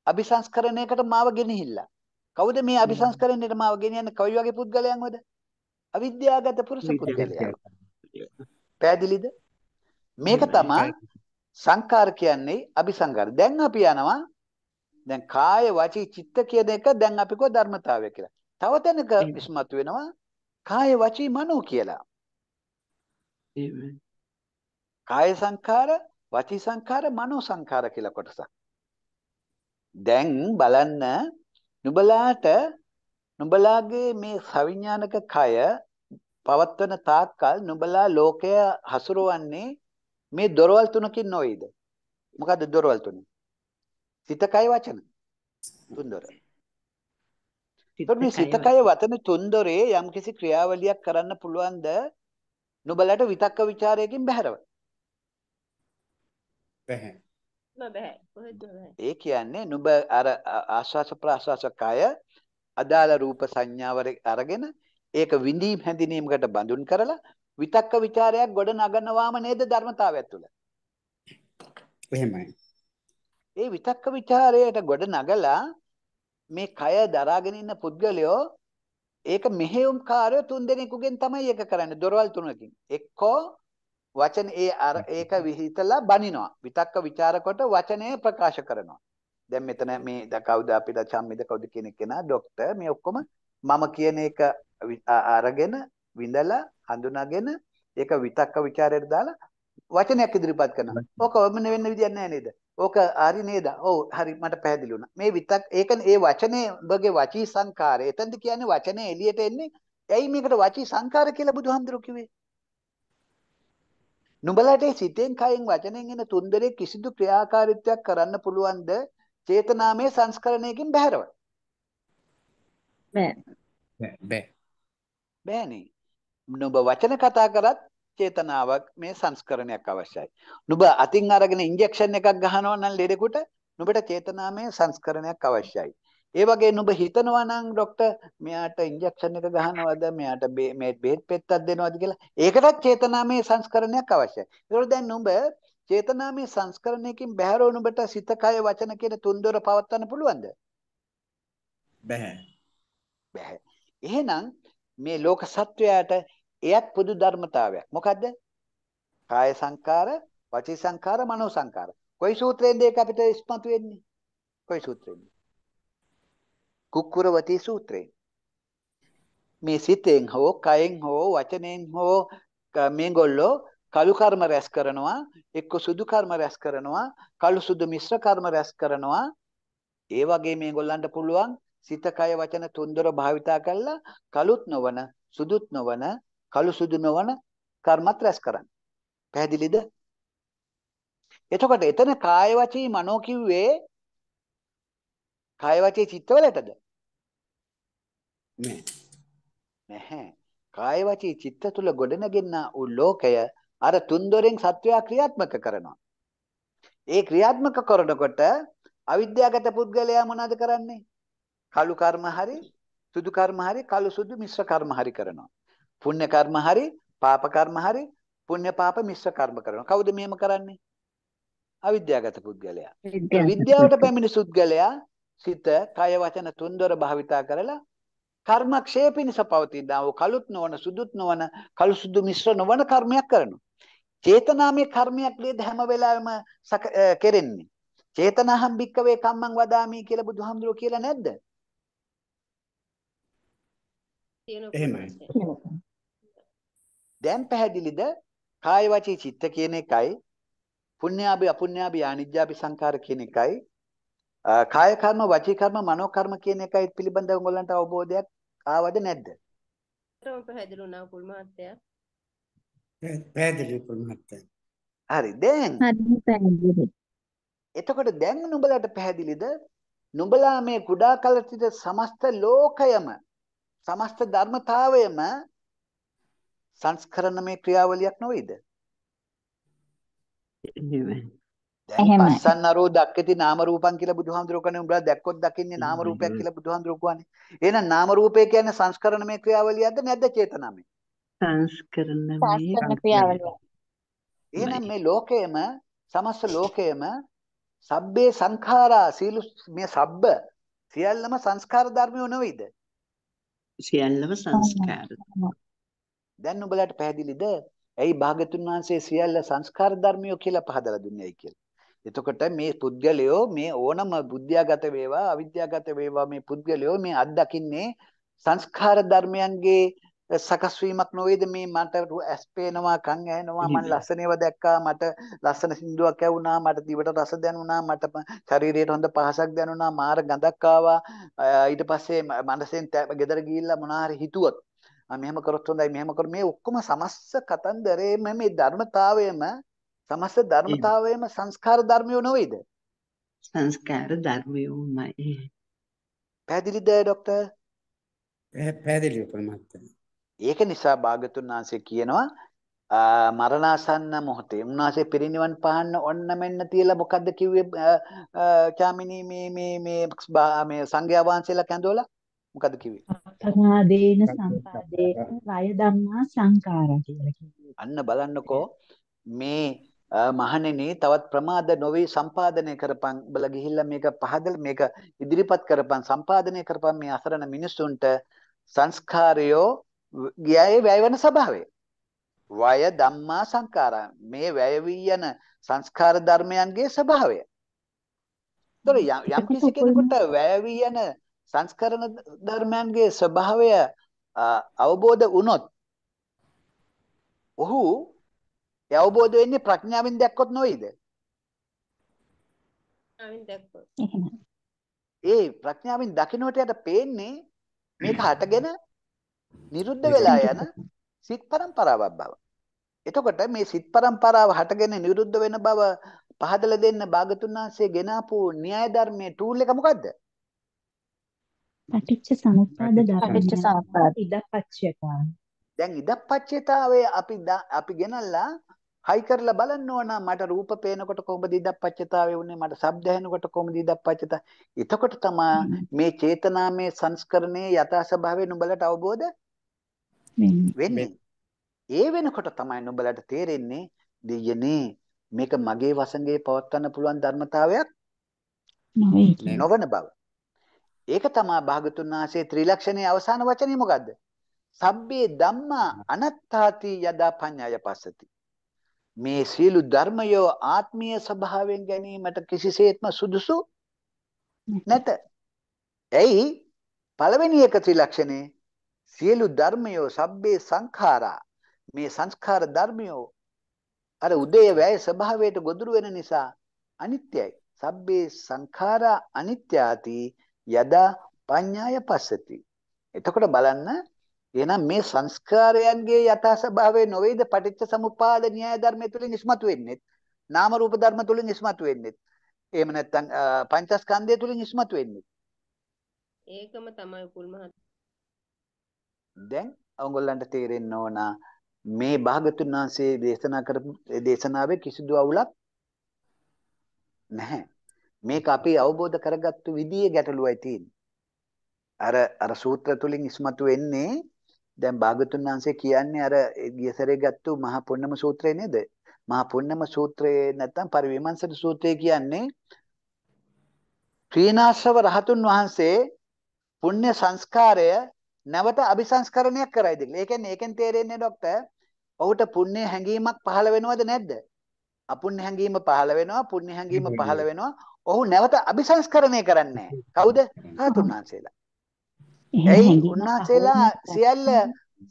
අபிසංස්කරණයකට මාව ගෙනහිල්ලා. කවුද මේ අபிසංස්කරණයට මාව ගෙනියන්නේ? කවි වගේ පුද්ගලයන්වද? අවිද්‍යාගත පුරුෂ පුද්ගලයන්. පැහැදිලිද? මේක තමයි සංකාර කියන්නේ අபிසංකාර. දැන් අපි යනවා දැන් කාය වචී චිත්ත කියන එක දැන් අපි කෝ ධර්මතාවය කියලා. තව තැනක ඉස්මතු වෙනවා කාය වචී මනෝ කියලා. කාය සංඛාර, වචී සංඛාර, මනෝ සංඛාර කියලා කොටසක්. දැන් බලන්න නුඹලාට නුඹලාගේ මේ සවිඥානික කය පවත්වන තාක්කල් නුඹලා ලෝකය හසුරවන්නේ මේ දොරවල් තුනකින් නොවේද? මොකද්ද දොරවල් තුනේ? සිත කය වචන තුන්දොර. ඒතකොට සිත කය වචන තුන්දොරේ යම්කිසි ක්‍රියාවලියක් කරන්න පුළුවන්ද නුඹලට විතක්ක ਵਿਚාරයකින් බැහැරව? බැහැ. බෑ ඒ කියන්නේ නුඹ අර ආස්වාස ප්‍රාස්වාස කය අදාළ රූප සංඥාවර අරගෙන ඒක විඳීම් හැඳිනීමකට බඳුන් කරලා විතක්ක ਵਿਚාරයක් ගොඩ නගනවාම නේද ධර්මතාවය තුළ. එහෙමයි. ඒ විතක්ක ਵਿਚාරයට ගොඩ නගලා මේ කය දරාගෙන ඉන්න පුද්ගලයෝ ඒක මෙහෙයුම් කාර්ය තුන් දෙනෙකුගෙන් තමයි ඒක කරන්නේ දොරවල් තුනකින් එක්කෝ වචන ඒ අර ඒක විහිතලා බනිනවා විතක්ක ਵਿਚාර කොට වචනය ප්‍රකාශ කරනවා දැන් මෙතන මේ ද කවුද අපිට චම්මිද කවුද කියන කෙනා ડોක්ටර් මේ ඔක්කොම මම කියන එක අරගෙන විඳලා හඳුනාගෙන ඒක විතක්ක ਵਿਚාරයට දාලා වචනයක් ඉදිරිපත් කරනවා. ඔක ඔබ වෙන්න විදියක් නැහැ නේද? ඕක හරි නේද? ඔව් හරි මට පැහැදිලි වුණා. මේ විතක් ඒක ඒ වචනේ ඔබගේ වචී සංකාරය. එතනද කියන්නේ වචනේ එළියට එන්නේ ඇයි මේකට වචී සංකාර කියලා බුදුහාමුදුරු කිව්වේ? නුඹලට සිතෙන් කයෙන් වචනෙන් එන තුන්දරේ කිසිදු ක්‍රියාකාරීත්වයක් කරන්න පුළුවන්ද චේතනාමය සංස්කරණයකින් බැහැරව? බෑ. බෑ. බෑනේ. නුඹ වචන කතා කරත් චේතනාවක් මේ සංස්කරණයක් අවශ්‍යයි. නුඹ අතින් අරගෙන ඉන්ජෙක්ෂන් එකක් ගහනවා නම් ලෙඩෙකුට නුඹට චේතනාමය සංස්කරණයක් අවශ්‍යයි. ඒ වගේ නුඹ හිතනවා නම් ડોක්ටර් මෙයාට ඉන්ජෙක්ෂන් එක ගහනවද මෙයාට මේ බෙහෙත් පෙත්තක් දෙනවද කියලා ඒකටත් චේතනාමය සංස්කරණයක් අවශ්‍යයි. ඒකෝර දැන් නුඹ චේතනාමය සංස්කරණයකින් බැහැර නුඹට සිත කය වචන කියන තුන්දොර පවත්වන්න පුළුවන්ද? බැහැ. බැහැ. එහෙනම් මේ ලෝක සත්වයාට එයත් පොදු ධර්මතාවයක්. මොකද්ද? කාය සංකාර, වචී සංකාර, මනෝ සංකාර. කොයි සූත්‍රයෙන්ද ඒක අපිට ඉස්මතු වෙන්නේ? කොයි සූත්‍රයෙන්ද? කුක්කුරවති සූත්‍රයෙන්. මේ සිතෙන් හෝ කයෙන් හෝ වචනෙන් හෝ මේගොල්ලෝ කළු කර්ම රැස් කරනවා එක්ක සුදු කර්ම රැස් කරනවා කළු සුදු මිශ්‍ර කර්ම රැස් කරනවා ඒ වගේ මේගොල්ලන්ට පුළුවන් සිත කය වචන තුන්දොර භාවිතා කරලා කළුත් නොවන සුදුත් නොවන කළු සුදු නොවන කර්මත් රැස් කරන්න. පැහැදිලිද? එතකොට එතන කාය වචී මනෝ කිව්වේ කාය වචී චිත්තවලටද? නෑ. නැහැ. කාය වචී චිත්ත තුල ගොඩනගෙනා වූ ලෝකය අර තුන්දොරෙන් සත්වයා ක්‍රියාත්මක කරනවා. ඒ ක්‍රියාත්මක කරනකොට අවිද්‍යාගත පුද්ගලයා මොනවද කරන්නේ? කළු කර්ම හරි සුදු කර්ම හරි කළු සුදු මිශ්‍ර කර්ම හරි කරනවා. පුණ්‍ය කර්ම හරි පාප කර්ම හරි පුණ්‍ය පාප මිශ්‍ර කර්ම කරනවා. කවුද මෙහෙම කරන්නේ? අවිද්‍යාවගත පුද්ගලයා. විද්‍යාවට පැමිණි සුද්ගලයා සිත, කය, වචන තුන්දොර භාවිතා කරලා කර්මක්ෂය පිණිස පවතිනා වූ කලුත් නොවන සුදුත් නොවන කළු සුදු මිශ්‍ර නොවන කර්මයක් කරනවා. චේතනාමය කර්මයක් නේද හැම වෙලාවෙම කෙරෙන්නේ. චේතනහම් භික්කවේ කම්මං වදාමි කියලා බුදුහාමුදුරුවෝ කියලා නැද්ද? එහෙමයි. දැන් පැහැදිලිද කාය වචී චිත්ත කියන එකයි පුඤ්ඤාභි අපුඤ්ඤාභි ආනිජ්ජාභි සංඛාර කියන එකයි කාය කර්ම වචී කර්ම මනෝ කර්ම කියන එකයි පිළිබඳව ඔයගොල්ලන්ට අවබෝධයක් ආවද නැද්ද? ඒකම පැහැදිලි වුණා කුල් මහත්තයා. පැහැදිලි කුල් මහත්තයා. හරි දැන් හරි පැහැදිලි. එතකොට දැන් නුඹලාට පැහැදිලිද? නුඹලා මේ කුඩා කල සිට සමස්ත ලෝකයම සමස්ත ධර්මතාවයම සංස්කරණමේ ක්‍රියාවලියක් නොවේද? දැන් පස්සන්නරෝ දක්කති නාම රූපං කියලා බුදුහාමුදුරුවෝ කියන්නේ උඹලා දැක්කොත් දකින්නේ නාම රූපයක් කියලා බුදුහාමුදුරුවෝ කියන්නේ. එහෙනම් නාම රූපය කියන්නේ සංස්කරණමය ක්‍රියාවලියක්ද නැද්ද චේතනාමය? සංස්කරණමය ක්‍රියාවලිය. එහෙනම් මේ ලෝකයේම සමස්ත ලෝකයේම සබ්බේ සංඛාරා සීලු මේ සබ්බ සියල්ලම සංස්කාර ධර්මයෝ නෙවෙයිද? සියල්ලම සංස්කාර. දැන් ඔබලාට පැහැදිලිද? ඇයි භාගතුන් වහන්සේ සියල්ල සංස්කාර ධර්මියෝ කියලා පහදලා දුන්නේයි කියලා. එතකොට මේ පුද්ගලයෝ මේ ඕනම බුද්ධියාගත වේවා අවිද්‍යාගත වේවා මේ පුද්ගලයෝ මේ අත්දකින්නේ සංස්කාර ධර්මයන්ගේ සකස් වීමක් නොවේද මේ මට ඇස් පේනවා කන් ඇහෙනවා මම ලස්සන ඒවා දැක්කා මට ලස්සන සින්දුවක් ඇහුණා මට දිවට රස දැනුණා මට ශරීරයට හොඳ පහසක් දැනුණා මාර ගඳක් ආවා ඊට පස්සේ මනසෙන් ගෙදර ගිහිල්ලා මොනවා හරි හිතුවොත් මෙහෙම කරොත් හොඳයි මෙහෙම කරු මේ ඔක්කොම සමස්ත කතන්දරේම මේ ධර්මතාවයම සමස්ත ධර්මතාවයම සංස්කාර ධර්මයෝ නෙවෙයිද සංස්කාර ධර්මයෝමයි පැහැදිලිද ડોක්ටර් පැහැදිලි ප්‍රමත්ත ඒක නිසා භාගතුන් වහන්සේ කියනවා මරණාසන්න මොහොතේ උන්වහන්සේ පිරිනිවන් පාන්න ඔන්න මෙන්න තියලා මොකද්ද කිව්වේ චාමිනී මේ මේ මේ මේ සංඝයා වහන්සේලා කැඳවලා මොකද කිව්වේ? අපරාදේන සම්පාදේන රය ධම්මා සංඛාරා කියලා කිව්වේ. අන්න බලන්නකෝ මේ මහණෙනි තවත් ප්‍රමාද නොවේ සම්පාදනය කරපන් බල ගිහිල්ලා මේක පහදල මේක ඉදිරිපත් කරපන් සම්පාදනය කරපන් මේ අසරණ මිනිසුන්ට සංස්කාරයෝ ගියයේ වැය වෙන ස්වභාවය. වය ධම්මා සංඛාරා මේ වැය වී යන සංස්කාර ධර්මයන්ගේ ස්වභාවය. ඒතර යම් කිසි කෙනෙකුට වැය වී යන සංස්කරණ ධර්මයන්ගේ ස්වභාවය අවබෝධ වුණොත් ඔහු අවබෝධ වෙන්නේ ප්‍රඥාවෙන් දැක්කොත් නොවේද? ඒ ප්‍රඥාවෙන් දකින්නට යට පේන්නේ මේක හටගෙන නිරුද්ධ වෙලා යන සිත් પરම්පරාවක් බව. එතකොට මේ සිත් પરම්පරාව හටගෙන නිරුද්ධ වෙන බව පහදලා දෙන්න බාගතුන් වහන්සේ ගෙනාපු න්‍යාය ධර්මයේ ටූල් එක මොකද්ද? පටිච්ච සමුප්පාද ධර්මය. පටිච්ච සමුප්පාද ඉදප්පච්චයතාව. දැන් ඉදප්පච්චයතාවේ අපි අපි ගෙනල්ලා හයි කරලා බලන්න ඕන මට රූප පේනකොට කොහොමද ඉදප්පච්චතාවේ උනේ මට ශබ්ද ඇහෙනකොට කොහොමද ඉදප්පච්චතා. එතකොට තමයි මේ චේතනාමය සංස්කරණයේ යථා ස්වභාවය නුඹලට අවබෝධ වෙන්නේ. ඒ වෙනකොට තමයි නුඹලට තේරෙන්නේ දෙයනේ මේක මගේ වසඟේ පවත්වන්න පුළුවන් ධර්මතාවයක් නොවන බව. ඒක තමයි භාගතුන් වහන්සේ ත්‍රිලක්ෂණයේ අවසාන වචනේ මොකද්ද? සබ්බේ ධම්මා අනත්තාති යදා පඤ්ඤාය පස්සති. මේ සියලු ධර්මයෝ ආත්මීය ස්වභාවයෙන් ගැනීමට කිසිසේත්ම සුදුසු නැත. ඇයි? පළවෙනි එක ත්‍රිලක්ෂණේ සියලු ධර්මයෝ සබ්බේ සංඛාරා මේ සංස්කාර ධර්මයෝ අර උදේ වැය ස්වභාවයට ගොදුරු වෙන නිසා අනිත්‍යයි. සබ්බේ සංඛාරා අනිත්‍යාති යදා පඤ්ඤාය පස්සති. එතකොට බලන්න එහෙනම් මේ සංස්කාරයන්ගේ යථා ස්වභාවය නොවේද පටිච්ච සමුප්පාද න්‍යාය ධර්මය තුලින් ඉස්මතු වෙන්නේ. නාම රූප ධර්ම තුලින් ඉස්මතු වෙන්නේ. එහෙම නැත්නම් පංචස්කන්ධය තුලින් ඉස්මතු වෙන්නේ. ඒකම තමයි කුල් දැන් ඔයගොල්ලන්ට තේරෙන්න ඕන මේ භාගතුන් වහන්සේ දේශනා කරපු දේශනාවේ කිසිදු අවුලක් නැහැ. මේක අපි අවබෝධ කරගත්තු විදියේ ගැටලුවයි තියෙන්නේ. අර අර සූත්‍ර තුලින් ඉස්මතු වෙන්නේ දැන් භාගතුන් වහන්සේ කියන්නේ අර ගියසරේ ගත්තු මහා පුන්නම සූත්‍රය නේද? මහා පුන්නම සූත්‍රයේ නැත්තම් පරිවිමර්ශන සූත්‍රය කියන්නේ ත්‍රිනාශව රහතුන් වහන්සේ පුණ්‍ය සංස්කාරය නැවත අபிසංස්කරණයක් කරයිද කියලා. ඒ කියන්නේ ඒකෙන් තේරෙන්නේ ડોක්ටර් ඔහුට පුණ්‍ය හැඟීමක් පහළ වෙනවද නැද්ද? අපුණ්‍ය හැඟීම පහළ වෙනවා, පුණ්‍ය හැඟීම පහළ වෙනවා. ඔහු නැවත අභිසංස්කරණය කරන්නේ කවුද? රහතුන් වහන්සේලා. එයි උන්වහන්සේලා සියල්ල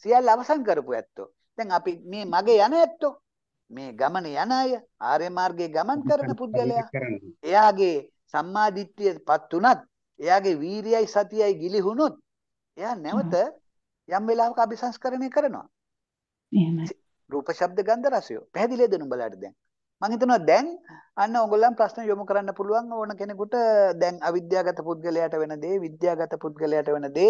සියල්ල අවසන් කරපු ඇත්තෝ. දැන් අපි මේ මගේ යන ඇත්තෝ මේ ගමන යන අය ආර්ය මාර්ගයේ ගමන් කරන පුද්ගලයා එයාගේ සම්මා දිට්ඨියපත් උනත් එයාගේ වීරියයි සතියයි ගිලිහුනොත් එයා නැවත යම් වෙලාවක අභිසංස්කරණය කරනවා. එහෙමයි. රූප ශබ්ද ගන්ධ රසය. පැහැදිලිද නුඹලාට දැන්? මම හිතනවා දැන් අන්න ඕගොල්ලන් ප්‍රශ්න යොමු කරන්න පුළුවන් ඕන කෙනෙකුට දැන් අවිද්‍යාගත පුද්ගලයාට වෙන දේ විද්‍යාගත පුද්ගලයාට වෙන දේ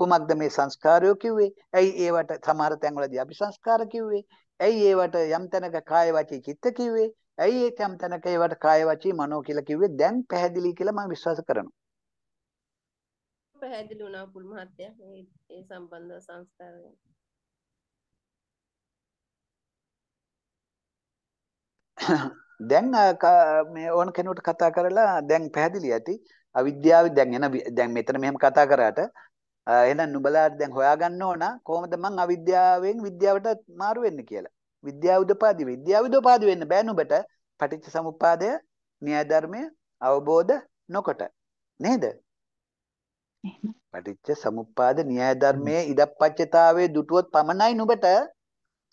කුමක්ද මේ සංස්කාරය කිව්වේ? ඇයි ඒවට සමහර තැන්වලදී අපි සංස්කාර කිව්වේ? ඇයි ඒවට යම් තැනක කාය වචී චිත්ත කිව්වේ? ඇයි ඒ යම් තැනක ඒවට කාය වචී මනෝ කියලා කිව්වේ? දැන් පැහැදිලි කියලා මම විශ්වාස කරනවා. පැහැදිලි වුණා පුල් මහත්තයා ඒ සම්බන්ධ සංස්කාරය. දැන් මේ ඕන කෙනෙකුට කතා කරලා දැන් පැහැදිලි ඇති අවිද්‍යාව දැන් එන දැන් මෙතන මෙහෙම කතා කරාට එහෙනම් නුඹලාට දැන් හොයාගන්න ඕන කොහොමද මං අවිද්‍යාවෙන් විද්‍යාවට මාරු වෙන්නේ කියලා. විද්‍යාව උදපාදි විද්‍යාව උදපාදි වෙන්න බෑ නුඹට පටිච්ච සමුප්පාදය න්‍යාය ධර්මය අවබෝධ නොකොට නේද? පටිච්ච සමුප්පාද න්‍යාය ධර්මයේ ඉදප්පච්චතාවයේ දුටුවොත් පමණයි නුඹට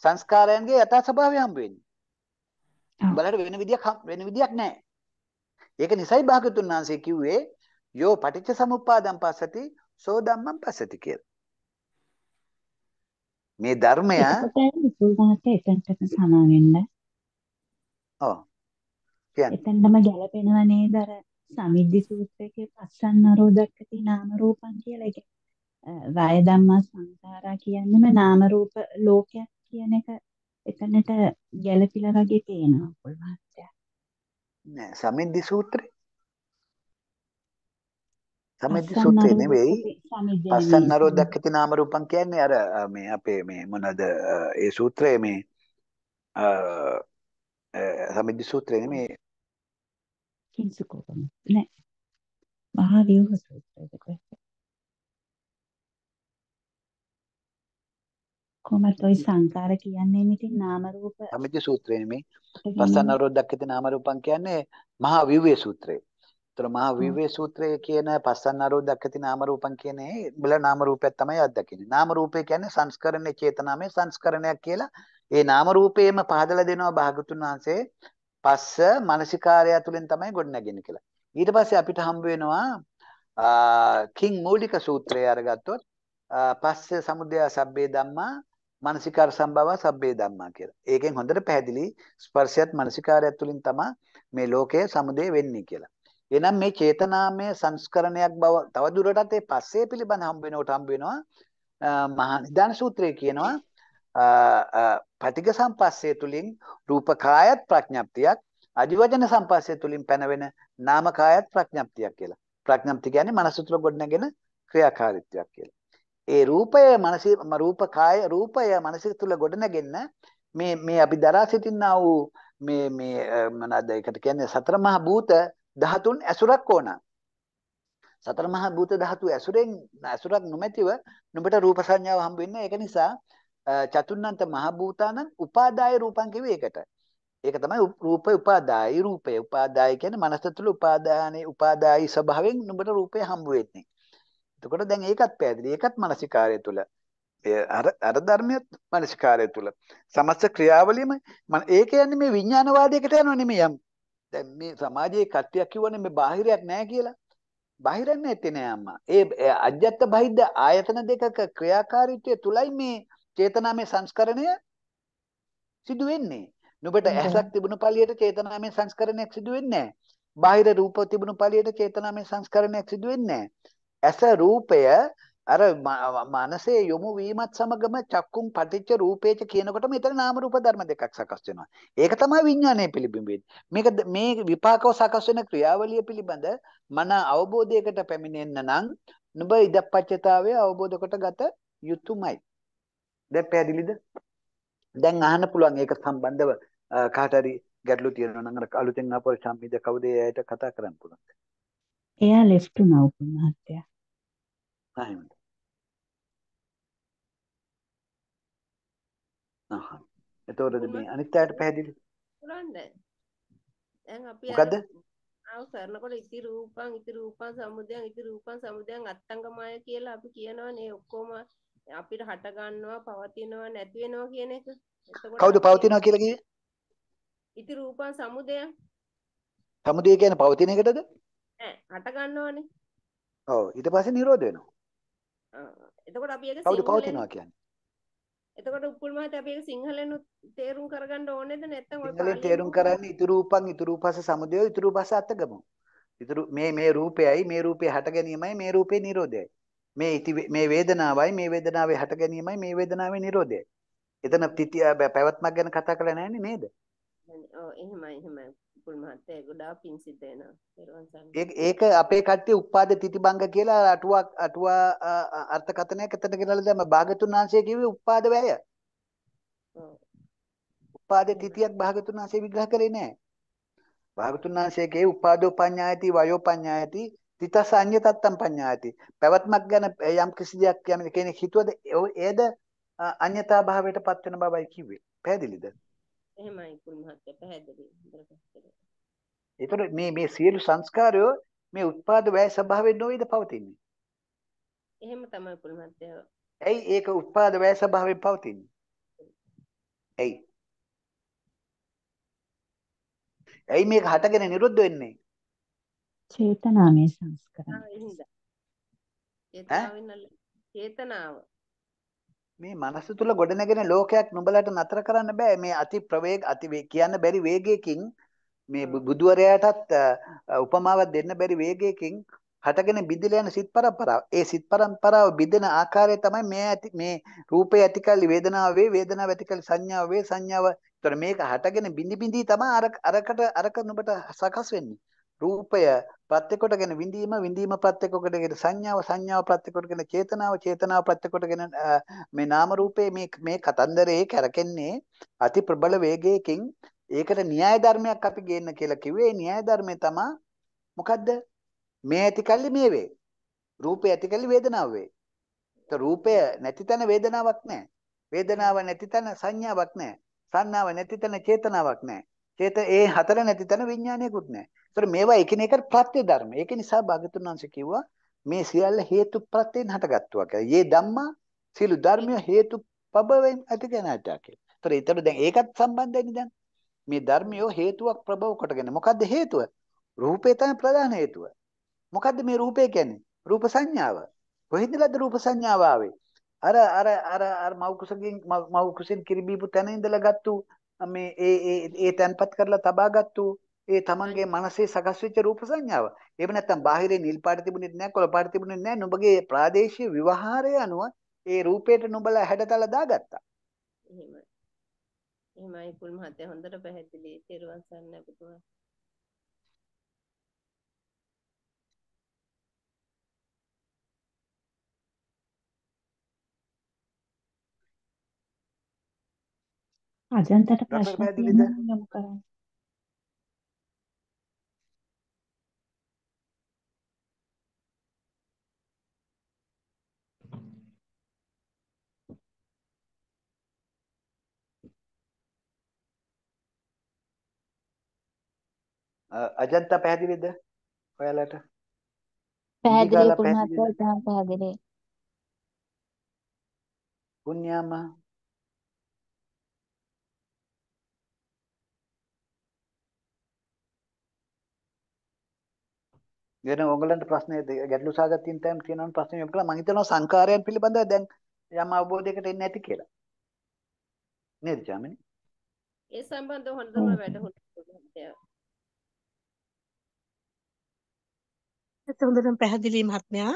සංස්කාරයන්ගේ යථා ස්වභාවය හම්බ වෙන්නේ. උඹලට වෙන විදියක් වෙන විදියක් නැහැ. ඒක නිසයි භාග්‍යතුන් වහන්සේ කිව්වේ යෝ පටිච්ච සමුප්පාදම් පස්සති සෝ ධම්මම් පස්සති කියලා. මේ ධර්මය සූදානට එතනට සමා වෙන්න. ඔව්. කියන්නේ. එතනම ගැලපෙනව නේද අර සමිද්දි සූත්‍රයේ පස්සන් නරෝදක්කති නාම රූපං කියලා එක. වාය ධම්මා සංඛාරා කියන්නේම නාම රූප ලෝකයක් කියන එක එතනට ගැළපිලා වගේ පේනවා පොල් මහත්තයා. නෑ සමිද්දි සූත්‍රේ. සමිද්දි සූත්‍රේ නෙවෙයි. පස්සන් නරෝදක්කති නාම රූපං කියන්නේ අර මේ අපේ මේ මොනද ඒ සූත්‍රයේ මේ සමිද්දි සූත්‍රේ නෙමෙයි. කිංසුකෝපම නෑ. මහා ව්‍යුහ සූත්‍රයද කියන්නේ. කොහොමද ওই සංකාර කියන්නේ ඉතින් නාම රූප සමිජ සූත්‍රය නෙමෙයි. පස්සන අවරොද්දක් ඇති නාම රූපං කියන්නේ මහා විව්‍ය සූත්‍රය. ඒතර මහා විව්‍ය සූත්‍රය කියන පස්සන අවරොද්දක් ඇති නාම රූපං කියන්නේ බල නාම රූපයක් තමයි අත්දකින්නේ. නාම රූපය කියන්නේ සංස්කරණේ චේතනාමය සංස්කරණයක් කියලා ඒ නාම රූපේම පහදලා දෙනවා භාගතුන් වහන්සේ. පස්ස මානසිකාරය තුළින් තමයි ගොඩනගන්නේ කියලා. ඊට පස්සේ අපිට හම්බ වෙනවා කිං මූලික සූත්‍රය අරගත්තොත් පස්ස සමුදය සබ්බේ ධම්මා මානසිකාර සම්භව සබ්බේ ධම්මා කියලා. ඒකෙන් හොඳට පැහැදිලි ස්පර්ශයත් මානසිකාරයත් තුලින් තමයි මේ ලෝකය සමුදේ වෙන්නේ කියලා. එහෙනම් මේ චේතනාමය සංස්කරණයක් බව තව දුරටත් ඒ පස්සේ පිළිබඳ හම්බ වෙනකොට හම්බ වෙනවා මහා නිදාන සූත්‍රය කියනවා පටික සම්පස්සේ තුලින් රූපකායත් ප්‍රඥප්තියක් අදිවචන සම්පස්සේ තුලින් පැනවෙන නාමකායත් ප්‍රඥප්තියක් කියලා. ප්‍රඥප්ති කියන්නේ මනස තුල ගොඩනගෙන ක්‍රියාකාරීත්වයක් කියලා. ඒ රූපය මනසේ රූප කාය රූපය මනසේ තුල ගොඩනගෙන්න මේ මේ අපි දරා සිටිනා වූ මේ මේ මොනවාද ඒකට කියන්නේ සතර මහා භූත ධාතුන් ඇසුරක් ඕන. සතර මහා භූත ධාතු ඇසුරෙන් ඇසුරක් නොමැතිව නුඹට රූප සංඥාව හම්බ වෙන්නේ. ඒක නිසා චතුන්නන්ත මහා භූතානං උපාදාය රූපං කිව්වේ ඒකට. ඒක තමයි රූපේ උපාදායි රූපේ උපාදාය කියන්නේ මනස තුළ උපාදානේ උපාදායි ස්වභාවයෙන් නුඹට රූපේ හම්බ වෙන්නේ. එතකොට දැන් ඒකත් පැහැදිලි. ඒකත් මානසිකාරය තුල. අර අර ධර්මියත් මානසිකාරය තුල. සමස්ත ක්‍රියාවලියම ඒ කියන්නේ මේ විඥානවාදයකට යනව නෙමෙයි යම්. දැන් මේ සමාජයේ කට්ටියක් කියවනේ මේ බාහිරයක් නැහැ කියලා. බාහිරක් නැත්තේ නෑ අම්මා. ඒ අජත්ත බහිද්ද ආයතන දෙකක ක්‍රියාකාරීත්වය තුලයි මේ චේතනාමය සංස්කරණය සිදු වෙන්නේ. නුඹට ඇසක් තිබුණු පළියට චේතනාමය සංස්කරණයක් සිදු වෙන්නේ නැහැ. බාහිර රූප තිබුණු පළියට චේතනාමය සංස්කරණයක් සිදු වෙන්නේ නැහැ. ඇස රූපය අර මනසේ යොමු වීමත් සමගම චක්කුම් පටිච්ච රූපේච කියනකොට මෙතන නාම රූප ධර්ම දෙකක් සකස් වෙනවා. ඒක තමයි විඥානයේ පිළිබිඹ වෙන්නේ. මේක මේ විපාකව සකස් වෙන ක්‍රියාවලිය පිළිබඳ මන අවබෝධයකට පැමිණෙන්න නම් නුඹ ඉදප්පච්චතාවය අවබෝධ කොටගත යුතුයමයි. දැන් පැහැදිලිද? දැන් අහන්න පුළුවන් ඒක සම්බන්ධව කාට හරි ගැටලු තියෙනවා නම් අලුතෙන් ආපු සම්මිද කවුද එයාට කතා කරන්න පුළුවන්. එයා left now මහත්තයා. فاهم අහහ. එතකොට මේ අනිත් අයට පැහැදිලි පුරන්ද? දැන් අපි මොකද්ද? ආව සරණකොට ඉති රූපං ඉති රූපං සමුදයන් ඉති රූපං සමුදයන් අත්තංගමය කියලා අපි කියනවනේ ඔක්කොම අපිට හට ගන්නවා පවතිනවා නැති වෙනවා කියන එක. කවුද පවතිනවා කියලා කියේ? ඉති රූපං සමුදයන්. සමුදය කියන්නේ පවතින එකටද? ඈ හට ගන්නවනේ. ඔව් ඊට පස්සේ නිරෝධ වෙනවා. එතකොට අපි ඒක කවුද පවතිනවා කියන්නේ? එතකොට උපුල් මහත්තයා අපි ඒක සිංහලෙන් තේරුම් කරගන්න ඕනේද නැත්නම් ඔය සිංහලෙන් තේරුම් කරන්නේ ඉතුරු උපන් ඉතුරු උපස සමුදය ඉතුරු උපස අත්ගමු. ඉතුරු මේ මේ රූපයයි මේ රූපේ හට ගැනීමයි මේ රූපේ නිරෝධයයි. මේ මේ වේදනාවයි මේ වේදනාවේ හට ගැනීමයි මේ වේදනාවේ නිරෝධයයි. එතන පැවැත්මක් ගැන කතා කරලා නැන්නේ නේද? එහෙමයි එහෙමයි. ඉක්කුල් මහත්තයා ගොඩාක් පිං සිද්ධ වෙනවා. නිර්වාණ සරණයි. ඒක අපේ කට්ටිය උප්පාද තිතිබංග කියලා අටුවක් අටුවා අර්ථකථනයක් එතන ගෙනල්ලා දැම්ම භාගතුන් වහන්සේ කිව්වේ උප්පාද වැය. ඔව්. උප්පාද තිතියක් භාගතුන් වහන්සේ විග්‍රහ කරේ නැහැ. භාගතුන් වහන්සේගේ උපාදෝ පඤ්ඤායති වයෝ පඤ්ඤායති තිතස අඤ්‍ය තත්තම් පඤ්ඤායති පැවැත්මක් ගැන යම් කිසි දෙයක් යම් කෙනෙක් හිතුවද එයද අඤ්‍යතා භාවයටපත් වෙන බවයි කිව්වේ පැහැදිලිද එහෙමයි කුරු මහත්තයා පැහැදිලි. ඒතර මේ මේ සියලු සංස්කාරය මේ උත්පාද වැය ස්වභාවයෙන් නොවේද පවතින්නේ? එහෙම තමයි කුරු මහත්තයා. ඇයි ඒක උත්පාද වැය ස්වභාවයෙන් පවතින්නේ? ඇයි? ඇයි මේක හටගෙන නිරුද්ධ වෙන්නේ? චේතනාමය සංස්කාරය. ආ එහෙනම්. චේතනාව මේ මනස තුල ගොඩනැගෙන ලෝකයක් නුඹලට නතර කරන්න බෑ මේ අති ප්‍රවේග අති කියන්න බැරි වේගයකින් මේ බුදුවරයාටත් උපමාවක් දෙන්න බැරි වේගයකින් හටගෙන බිඳිලා යන සිත් පරම්පරාව. ඒ සිත් පරම්පරාව බිඳෙන ආකාරය තමයි මේ ඇති මේ රූපය ඇතිකල්ලි වේදනාව වේ වේදනාව ඇතිකල්ලි සංඥාව වේ සංඥාව. ඒතර මේක හටගෙන බිඳි බිඳි තමයි අර අරකට අරක නුඹට සකස් වෙන්නේ. රූපය ප්‍රත්‍යකොටගෙන විඳීම විඳීම ප්‍රත්‍යකොටගෙන සංඥාව සංඥාව ප්‍රත්‍යකොටගෙන චේතනාව චේතනාව ප්‍රත්‍යකොටගෙන මේ නාම රූපේ මේ මේ කතන්දරේ කැරකෙන්නේ අති ප්‍රබල වේගයකින් ඒකට න්‍යාය ධර්මයක් අපි ගේන්න කියලා කිව්වේ න්‍යාය ධර්මය තමයි මොකද්ද මේ ඇතිකල්ලි මේ වේ රූපේ ඇතිකල්ලි වේදනාව වේ රූපය නැති තැන වේදනාවක් නැහැ වේදනාව නැති තැන සංඥාවක් නැහැ සංඥාව නැති තැන චේතනාවක් නැහැ චේත ඒ හතර නැති තැන විඥානයකුත් නැහැ ඒතර මේවා එකිනෙකට ප්‍රත්‍ය ධර්ම. ඒක නිසා භාගතුන් වහන්සේ කිව්වා මේ සියල්ල හේතු ප්‍රත්‍යයෙන් හටගත්තුවා කියලා. "යේ ධම්මා සියලු ධර්මය හේතු ප්‍රබවෙන් ඇතිගෙනාටා" කියලා. ඒතර ඒතර දැන් ඒකත් සම්බන්ධයිනේ දැන්. මේ ධර්මියෝ හේතුවක් ප්‍රබව කොටගෙන. මොකද්ද හේතුව? රූපේ තමයි ප්‍රධාන හේතුව. මොකද්ද මේ රූපය කියන්නේ? රූප සංඥාව. කොහෙන්දලද රූප සංඥාව ආවේ? අර අර අර අර මව් කුසකින් මව් කුසින් කිරිබීපු තැන ඉඳලා ගත්තු මේ ඒ ඒ ඒ තැන්පත් කරලා තබාගත්තු ඒ තමන්ගේ මනසේ සකස් වෙච්ච රූප සංඥාව. එහෙම නැත්නම් බාහිරේ නිල් පාට තිබුණෙත් නැහැ, කොළ පාට තිබුණෙත් නැහැ. නුඹගේ ප්‍රාදේශීය විවහාරය අනුව ඒ රූපයට නුඹලා හැඩතල දාගත්තා. එහෙමයි. එහෙමයි කුල් මහත්තයා හොඳට පැහැදිලි තේරුවන් සන්න අපිටුවා. අදන්තට ප්‍රශ්න තියෙනවා නම් කරන්න. අජන්තා පැහැදිලිද ඔයාලට? පැහැදිලි පුණ්‍යාත්මා ඉතාම පැහැදිලි. පුණ්‍යාම වෙන ඔයගලන්ට ප්‍රශ්න ගැටලු සාගත තියෙන තැන් තියෙනවා ප්‍රශ්න යොමු කළා මම හිතනවා සංකාරයන් පිළිබඳව දැන් යම් අවබෝධයකට එන්නේ නැති කියලා නේද ජාමිනී ඒ සම්බන්ධව හොඳම වැඩ හොඳ ඇත්ත හොඳටම පැහැදිලි මහත්මයා.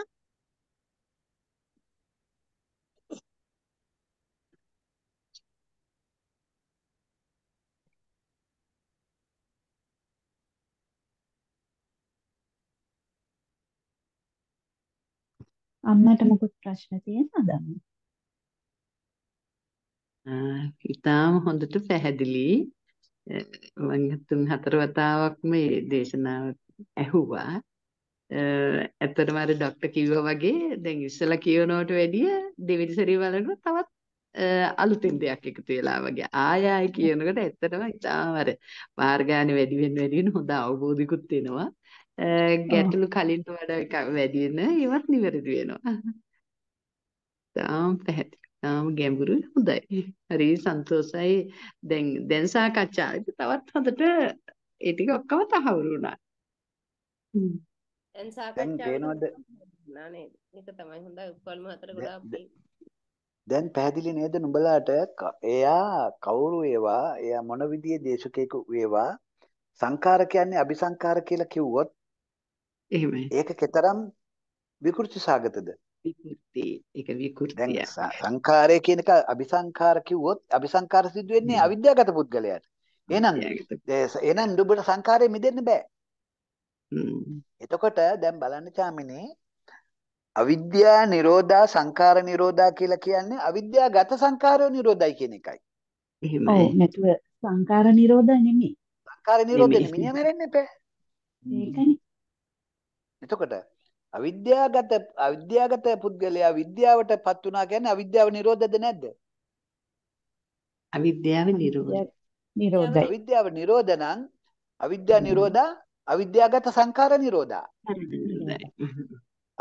අම්මට මොකුත් ප්‍රශ්න තියෙනවද? ආ, ඊටාම හොඳට පැහැදිලි. මම තුන් හතර වතාවක් මේ දේශනාව ඇහුවා. ඇත්තටම අර ડોක්ටර් කිව්වා වගේ දැන් ඉස්සලා කියනවට වැඩිය දෙවෙනි සැරේ බලනකොට තවත් අලුතින් දෙයක් එකතු වෙලා වගේ ආය ආය කියනකොට ඇත්තටම ඉතාම අර මාර්ගානි වැඩි වෙන වැඩි වෙන හොඳ අවබෝධිකුත් වෙනවා ගැටලු කලින්ට වඩා වැඩි වෙන ඒවත් නිවැරදි වෙනවා තාම පැහැදිලි තාම ගැඹුරු හොඳයි හරි සන්තෝසයි දැන් දැන් සාකච්ඡාවේ තවත් හොඳට ඒ ටික ඔක්කොම තහවුරු වුණා දැන් සාකච්ඡා වෙනවද නේද ඒක තමයි හොඳයි උපකල්ම හතර ගොඩාක් දැන් පැහැදිලි නේද නුඹලාට එයා කවුරු ඒවා එයා මොන විදිහේ දේශකයෙකු වේවා සංකාර කියන්නේ අபிසංකාර කියලා කිව්වොත් එහෙමයි ඒක කතරම් විකෘති සාගතද විකෘති ඒක විකෘතිය සංකාරය කියන එක අபிසංකාර කිව්වොත් අபிසංකාර සිදු වෙන්නේ අවිද්‍යාගත පුද්ගලයාට එහෙනම් එහෙනම් නුඹට සංකාරයෙන් මිදෙන්න බෑ එතකොට දැන් බලන්න චාමිනේ අවිද්‍යා නිරෝධා සංඛාර නිරෝධා කියලා කියන්නේ අවිද්‍යාගත සංඛාරය නිරෝධයි කියන එකයි. එහෙමයි. නැතුව සංඛාර නිරෝධ නෙමෙයි. සංඛාර නිරෝධ නෙමෙයි මරන්නේ පෙ. ඒකනේ. එතකොට අවිද්‍යාගත අවිද්‍යාගත පුද්ගලයා විද්‍යාවටපත් වුණා කියන්නේ අවිද්‍යාව නිරෝධද නැද්ද? අවිද්‍යාව නිරෝධ. නිරෝධයි. අවිද්‍යාව නිරෝධ නම් අවිද්‍යා නිරෝධා අවිද්‍යාගත සංඛාර නිරෝධා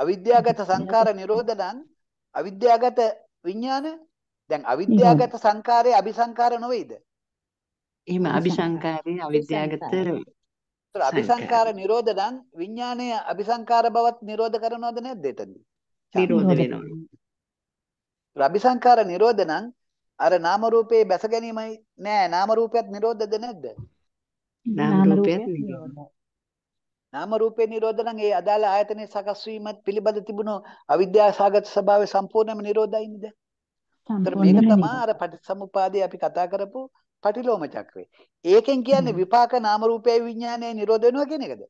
අවිද්‍යාගත සංඛාර නිරෝධනං අවිද්‍යාගත විඥාන දැන් අවිද්‍යාගත සංඛාරයේ අபிසංඛාර නොවේද එහෙම අபிසංඛාරයේ අවිද්‍යාගත ඒතර අபிසංඛාර නිරෝධනං විඥානය අபிසංඛාර බවත් නිරෝධ කරනවද නැද්ද එතනදී නිරෝධ වෙනවා අபிසංඛාර නිරෝධනං අර නාම රූපේ බැස ගැනීමයි නෑ නාම රූපයත් නිරෝධද නැද්ද නාම රූපයත් නිරෝධ නාම රූපේ නිරෝධ නම් ඒ අදාළ ආයතනයේ සකස් වීම පිළිබඳ තිබුණු අවිද්‍යාව සාගත ස්වභාවය සම්පූර්ණයෙන්ම නිරෝධයිනේ දැන්. ඒතර මේක තමයි අර පටිසමුපාදේ අපි කතා කරපු පටිලෝම චක්‍රේ. ඒකෙන් කියන්නේ විපාක නාම රූපේ විඥානයේ නිරෝධ වෙනවා කියන එකද?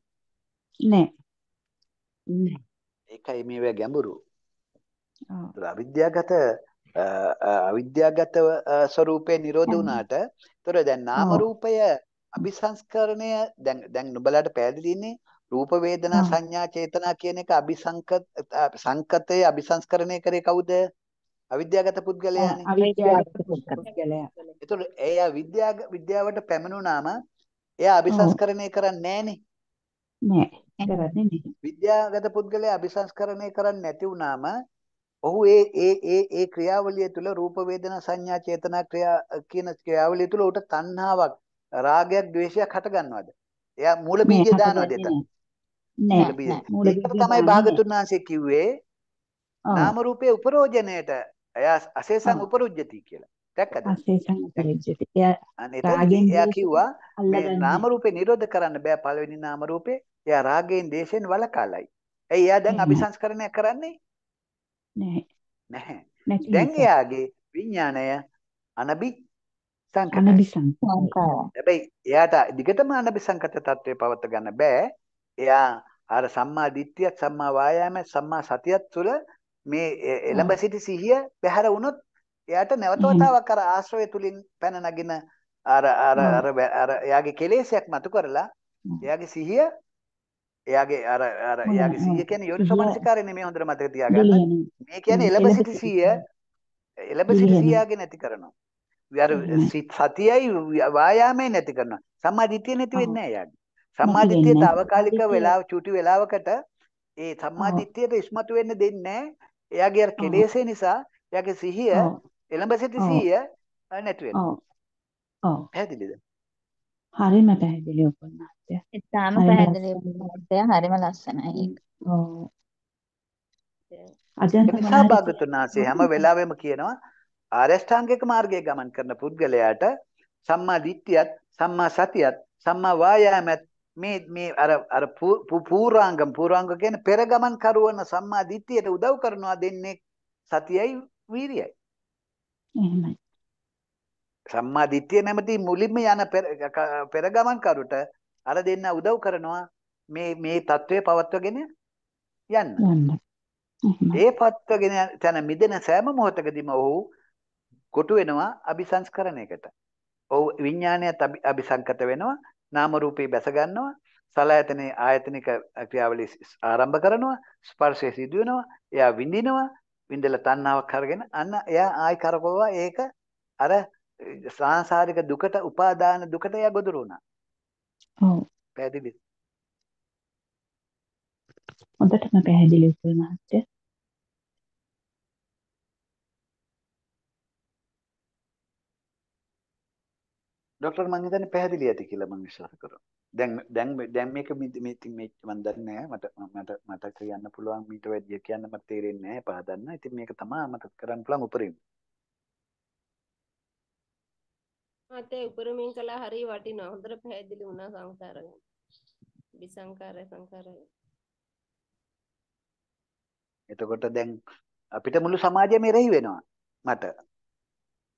නෑ. නෑ. ඒකයි මේවා ගැඹුරු. අවිද්‍යාවගත අවිද්‍යාවගත ස්වરૂපේ නිරෝධ වුණාට ඒතර දැන් නාම රූපය අභිසංස්කරණය දැන් දැන් නුඹලාට පැහැදිලි ඉන්නේ රූප වේදනා සංඥා චේතනා කියන එක අபிසංකත සංකතයේ අபிසංස්කරණය කරේ කවුද? අවිද්‍යාවගත පුද්ගලයානේ. අවිද්‍යාවගත පුද්ගලයා. ඒතකොට එයා විද්‍යාව විද්‍යාවට පැමිණුණාම එයා අபிසංස්කරණය කරන්නේ නැහනේ. නෑ. කරන්නේ නෑ. විද්‍යාවගත පුද්ගලයා අபிසංස්කරණය කරන්නේ නැති වුණාම ඔහු ඒ ඒ ඒ ඒ ක්‍රියාවලිය තුළ රූප වේදනා සංඥා චේතනා ක්‍රියා කියන ක්‍රියාවලිය තුළ උට තණ්හාවක් රාගයක් ද්වේෂයක් හට ගන්නවද? එයා මූල බීජය දානවද එතන? නෑ නෑ ඒක තමයි භාගතුන්හන්සේ කිව්වේ නාම රූපයේ උපරෝජණයට එයා අසේසං උපරුජ්ජති කියලා දැක්කද අසේසං උපරුජ්ජති එයා කිව්වා මේ නාම රූපේ නිරෝධ කරන්න බෑ පළවෙනි නාම රූපේ එයා රාගයෙන් දේශයෙන් වලකාලයි ඒ එයා දැන් අபிසංස්කරණය කරන්නේ නෑ නැහැ දැන් එයාගේ විඥාණය අනබි සංකත අනබි සංකාර හැබැයි එයාට දිගටම අනබි සංකත තත්ත්වය පවත්ව ගන්න බෑ එයා අර සම්මා දිට්ඨියක් සම්මා වායාමයක් සම්මා සතියක් තුළ මේ එළඹ සිටි සිහිය පැහැර වුණොත් එයාට නැවතවතාවක් අර ආශ්‍රය තුලින් පැන නගින අර අර අර අර එයාගේ කෙලෙසයක් මතු කරලා එයාගේ සිහිය එයාගේ අර අර එයාගේ සිහිය කියන්නේ යෝනිසෝමනසිකාරය නෙමෙයි හොඳට මතක තියාගන්න. මේ කියන්නේ එළඹ සිටි සිහිය එළඹ සිටි සිහියගේ නැති කරනවා. අර සතියයි වායාමයේ නැති කරනවා. සම්මා දිට්ඨිය නැති වෙන්නේ නැහැ එයාට. සම්මාදිට්ඨිය తాවකාලික වෙලාව චුටි වෙලාවකට ඒ සම්මාදිට්ඨියට ඉස්මතු වෙන්න දෙන්නේ එයාගේ අර කෙලෙසේ නිසා එයාගේ සිහිය එළඹ සිටි සිහිය නැති වෙනවා. ඔව්. පැහැදිලිද? හරිම පැහැදිලි උපන්නාත්ය. ඒ තාම පැහැදිලි උපන්නාත්ය හරිම ලස්සනයි ඒක. ඔව්. නිසා භාගතුන් වහන්සේ හැම වෙලාවෙම කියනවා ආරෂ්ඨාංගික මාර්ගයේ ගමන් කරන පුද්ගලයාට සම්මා දිට්ඨියත් සම්මා සතියත් සම්මා වායාමත් මේ මේ අර අර පූර්වාංගම් පූර්වාංග කියන්නේ පෙර ගමන් කරවන සම්මා දිට්ඨියට උදව් කරනවා දෙන්නේ සතියයි වීරියයි. එහෙමයි. සම්මා දිට්ඨිය නැමැති මුලින්ම යන පෙර ගමන් කරුට අර දෙන්න උදව් කරනවා මේ මේ தત્ත්වය පවත්වගෙන යන්න. ඒ පවත්වගෙන යන මිදෙන සෑම මොහොතකදීම ඔහු කොටු වෙනවා අபிසංස්කරණයකට. ඔහු විඥානයත් අபிසංකත වෙනවා නාම රූපේ බැස ගන්නවා සලආයතනයේ ආයතනික ක්‍රියාවලිය ආරම්භ කරනවා ස්පර්ශය සිදු වෙනවා එයා විඳිනවා විඳලා තණ්හාවක් කරගෙන අන්න එයා ආයි කරපුවා ඒක අර සංසාරික දුකට උපාදාන දුකට එයා ගොදුරු වුණා. ඔව්. පැහැදිලිද? හොඳටම පැහැදිලි උතුල් මහත්තයා. ඩොක්ටර් මං හිතන්නේ පැහැදිලි ඇති කියලා මං විශ්වාස කරනවා. දැන් දැන් දැන් මේක මේ ඉතින් මේ මං දන්නේ නැහැ මට මට මට කියන්න පුළුවන් මීට වැඩිය කියන්න මට තේරෙන්නේ නැහැ පහදන්න. ඉතින් මේක තමයි මට කරන්න පුළුවන් උපරිම. මට උපරිමෙන් කළා හරිය වටිනවා. හොඳට පැහැදිලි වුණා සංස්කාරය. විසංකාරය සංකාරය. එතකොට දැන් අපිට මුළු සමාජයම එරෙහි වෙනවා. මට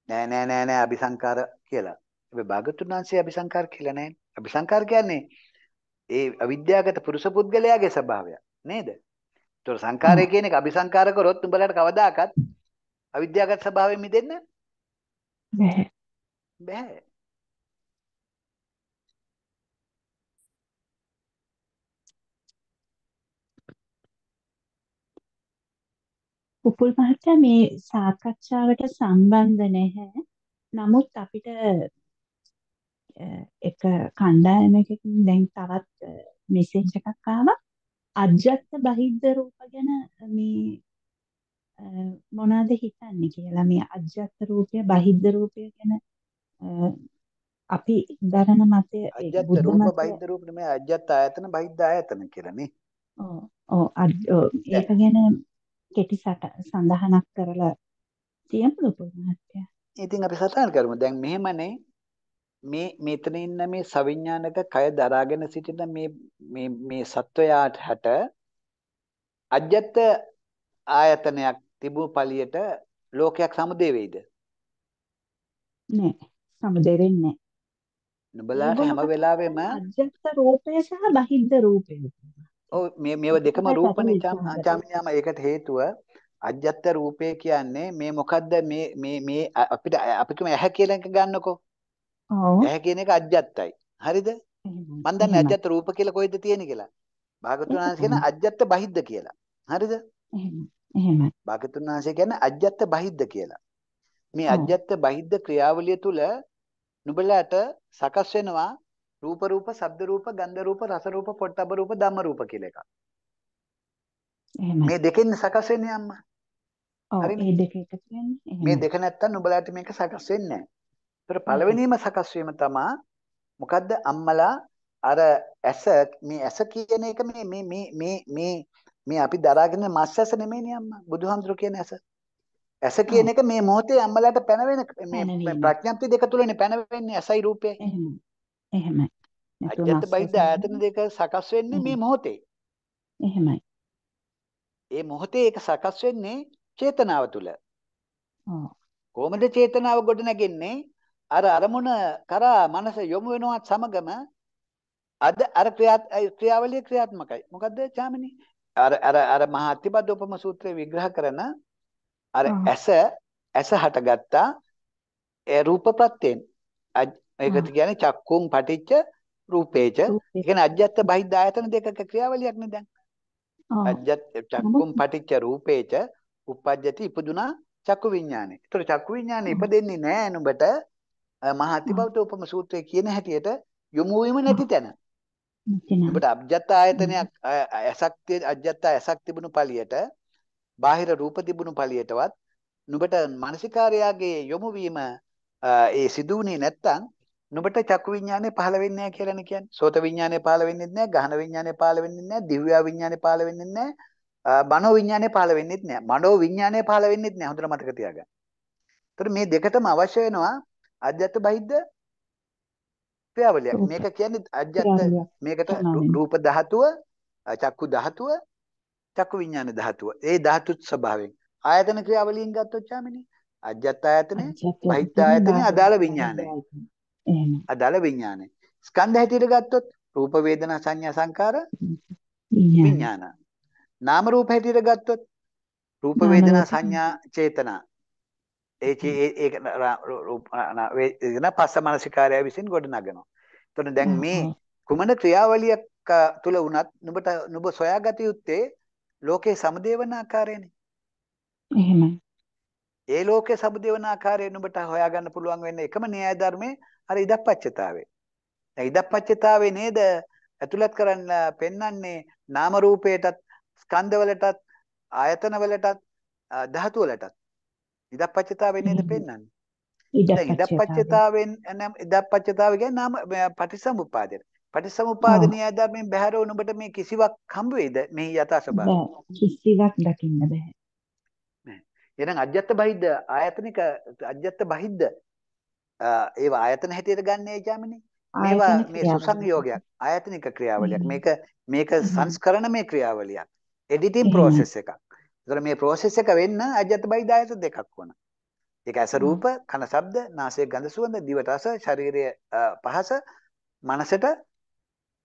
නෑ නෑ නෑ නෑ අபிසංකාර කියලා හැබැයි භාගතුන් වහන්සේ අபிසංකාර කියලා නැහැ. අபிසංකාර කියන්නේ ඒ අවිද්‍යාවගත පුරුෂ පුද්ගලයාගේ ස්වභාවය නේද? ඒතොර සංකාරය කියන එක අபிසංකාර කරොත් උඹලට කවදාකවත් අවිද්‍යාවගත ස්වභාවයෙන් මිදෙන්න බැහැ. බැහැ. උපුල් මහත්තයා මේ සාකච්ඡාවට සම්බන්ධ නැහැ. නමුත් අපිට එක කණ්ඩායමකින් දැන් තවත් මෙසේජ් එකක් ආවා අජ්ජත් බහිද්ද රූප ගැන මේ මොනවද හිතන්නේ කියලා මේ අජ්ජත් රූපය බහිද්ද රූපය ගැන අපි දරන මතය අජ්ජත් රූප බහිද්ද රූප නෙමෙයි අජ්ජත් ආයතන බහිද්ද ආයතන කියලා නේ ඔව් ඔව් ඒක ගැන කෙටි සඳහනක් කරලා තියමුද පුරුමහත්ය ඉතින් අපි සටහන් කරමු දැන් මෙහෙමනේ මේ මෙතන ඉන්න මේ සවිඥානික කය දරාගෙන සිටින මේ මේ මේ සත්වයාට හැට අජත්ත ආයතනයක් තිබූ පළියට ලෝකයක් සමුදේ වෙයිද? නෑ සමුදේ වෙන්නේ නෑ. නුඹලාට හැම වෙලාවෙම අජත්ත රූපය සහ බහිද්ද රූපය. ඔව් මේ මේව දෙකම රූපනේ චාමිනියම ඒකට හේතුව අජත්ත රූපය කියන්නේ මේ මොකද්ද මේ මේ මේ අපිට අපිටම ඇහැ කියලා ගන්නකෝ. ඔව්. ඇහැ කියන එක අජ්ජත්තයි. හරිද? මම දන්නේ අජ්ජත් රූප කියලා කොහෙද තියෙන්නේ කියලා. භාගතුන් වහන්සේ කියන අජ්ජත් බහිද්ද කියලා. හරිද? එහෙම. භාගතුන් වහන්සේ කියන්නේ අජ්ජත් බහිද්ද කියලා. මේ අජ්ජත් බහිද්ද ක්‍රියාවලිය තුල නුඹලාට සකස් වෙනවා රූප රූප, ශබ්ද රූප, ගන්ධ රූප, රස රූප, පොට්ටබ රූප, ධම්ම රූප කියලා එකක්. මේ දෙකෙන් සකස් වෙන්නේ අම්මා. ඔව් මේ දෙක එකතු වෙන්නේ. මේ දෙක නැත්තම් නුඹලාට මේක සකස් වෙන්නේ නැහැ. ඒතර පළවෙනිම සකස් වීම තමා මොකද්ද අම්මලා අර ඇස මේ ඇස කියන එක මේ මේ මේ මේ මේ මේ අපි දරාගෙන මස් ඇස නෙමෙයිනේ අම්මා බුදුහාමුදුරු කියන ඇස ඇස කියන එක මේ මොහොතේ අම්මලාට පැන වෙන මේ ප්‍රඥප්ති දෙක තුලනේ පැන වෙන්නේ ඇසයි රූපයයි එහෙමයි එහෙමයි අජත්ත බයිද ආයතන දෙක සකස් වෙන්නේ මේ මොහොතේ එහෙමයි ඒ මොහොතේ ඒක සකස් වෙන්නේ චේතනාව තුල කොහොමද චේතනාව ගොඩ නැගෙන්නේ අර අරමුණ කරා මනස යොමු වෙනවත් සමගම අද අර ක්‍රියාත් ක්‍රියාවලිය ක්‍රියාත්මකයි. මොකද්ද චාමිනී? අර අර අර මහා අතිබද්ද උපම සූත්‍රය විග්‍රහ කරන අර ඇස ඇස හටගත්තා ඒ රූපපත්තෙන් ඒකත් කියන්නේ චක්කුම් පටිච්ච රූපේච. ඒ කියන්නේ අජ්ජත් බහිද්ද ආයතන දෙකක ක්‍රියාවලියක් නේ දැන්. අජ්ජත් චක්කුම් පටිච්ච රූපේච උපජ්ජති ඉපදුනා චක්කු විඥානේ. ඒතර චක්කු විඥානේ ඉපදෙන්නේ නැහැ නුඹට මහත්තිබවට උපම සූත්‍රය කියන හැටියට යොමු වීම නැති තැන. ඔබට අබ්ජත් ආයතනයක් ඇසක් අජ්ජත් ඇසක් තිබුණු පළියට බාහිර රූප තිබුණු පළියටවත් නුඹට මානසිකාරයාගේ යොමු වීම ඒ සිදුුනේ නැත්තම් නුඹට චක්කු විඥානේ පහළ වෙන්නේ නැහැ කියලානේ කියන්නේ. සෝත විඥානේ පහළ වෙන්නේ නැහැ, ගහන විඥානේ පහළ වෙන්නේ නැහැ, දිව්‍ය විඥානේ පහළ වෙන්නේ නැහැ, මනෝ විඥානේ පහළ වෙන්නේ නැහැ. මනෝ විඥානේ පහළ වෙන්නේ නැහැ. හොඳට මතක තියාගන්න. ඒතර මේ දෙකටම අවශ්‍ය වෙනවා අධ්‍යත්ත බහිද්ද ක්‍රියාවලියක්. මේක කියන්නේ අධ්‍යත්ත මේකට රූප ධාතුව, චක්කු ධාතුව, චක්කු විඥාන ධාතුව. ඒ ධාතුත් ස්වභාවයෙන්. ආයතන ක්‍රියාවලියෙන් ගත්තොත් ඡාමිනේ අජ්ජත් ආයතනෙ බහිත් ආයතනෙ අදාළ විඥානය අදාළ විඥානය ස්කන්ධ හැටියට ගත්තොත් රූප වේදනා සංඥා සංකාර විඥාන නාම රූප හැටියට ගත්තොත් රූප වේදනා සංඥා චේතනා ඒ ඒ පස්ස මනසිකාරය විසින් ගොඩ නගනවා. එතකොට දැන් මේ කුමන ක්‍රියාවලියක් තුල වුණත් නුඹට නුඹ සොයාගත යුත්තේ ලෝකේ සමුදේවන ආකාරයනේ. එහෙමයි. ඒ ලෝකේ සමුදේවන ආකාරය නුඹට හොයාගන්න පුළුවන් වෙන්නේ එකම න්‍යාය ධර්මයේ අර ඉදප්පච්චතාවේ. දැන් ඉදප්පච්චතාවේ නේද ඇතුළත් කරන්න පෙන්වන්නේ නාම රූපයටත් ස්කන්ධවලටත් ආයතනවලටත් ධාතුවලටත් ඉදප්පච්චතාව වෙන්නේ නේද පෙන්වන්නේ. දැන් ඉදප්පච්චතාවෙන් නම් ඉදප්පච්චතාව කියන්නේ නාම පටිසමුපාදයට. පටිසමුපාදනය ඇද මේ බහැර උඹට මේ කිසිවක් හම්බ වෙයිද මේ යථා ස්වභාවය? කිසිවක් දකින්න බෑ. නෑ. එහෙනම් අජ්‍යත්ත බහිද්ද ආයතනික අජ්‍යත්ත බහිද්ද ඒව ආයතන හැටියට ගන්න එචාමනේ. මේවා මේ සුසංයෝගයක් ආයතනික ක්‍රියාවලියක්. මේක මේක සංස්කරණමය ක්‍රියාවලියක්. එඩිටින් ප්‍රොසෙස් එකක්. ඒතර මේ process එක වෙන්න අජත බයිදායත දෙකක් වුණා. ඒක ඇස රූප, කන ශබ්ද, නාසය ගඳ සුවඳ, දිවට රස, ශරීරය පහස, මනසට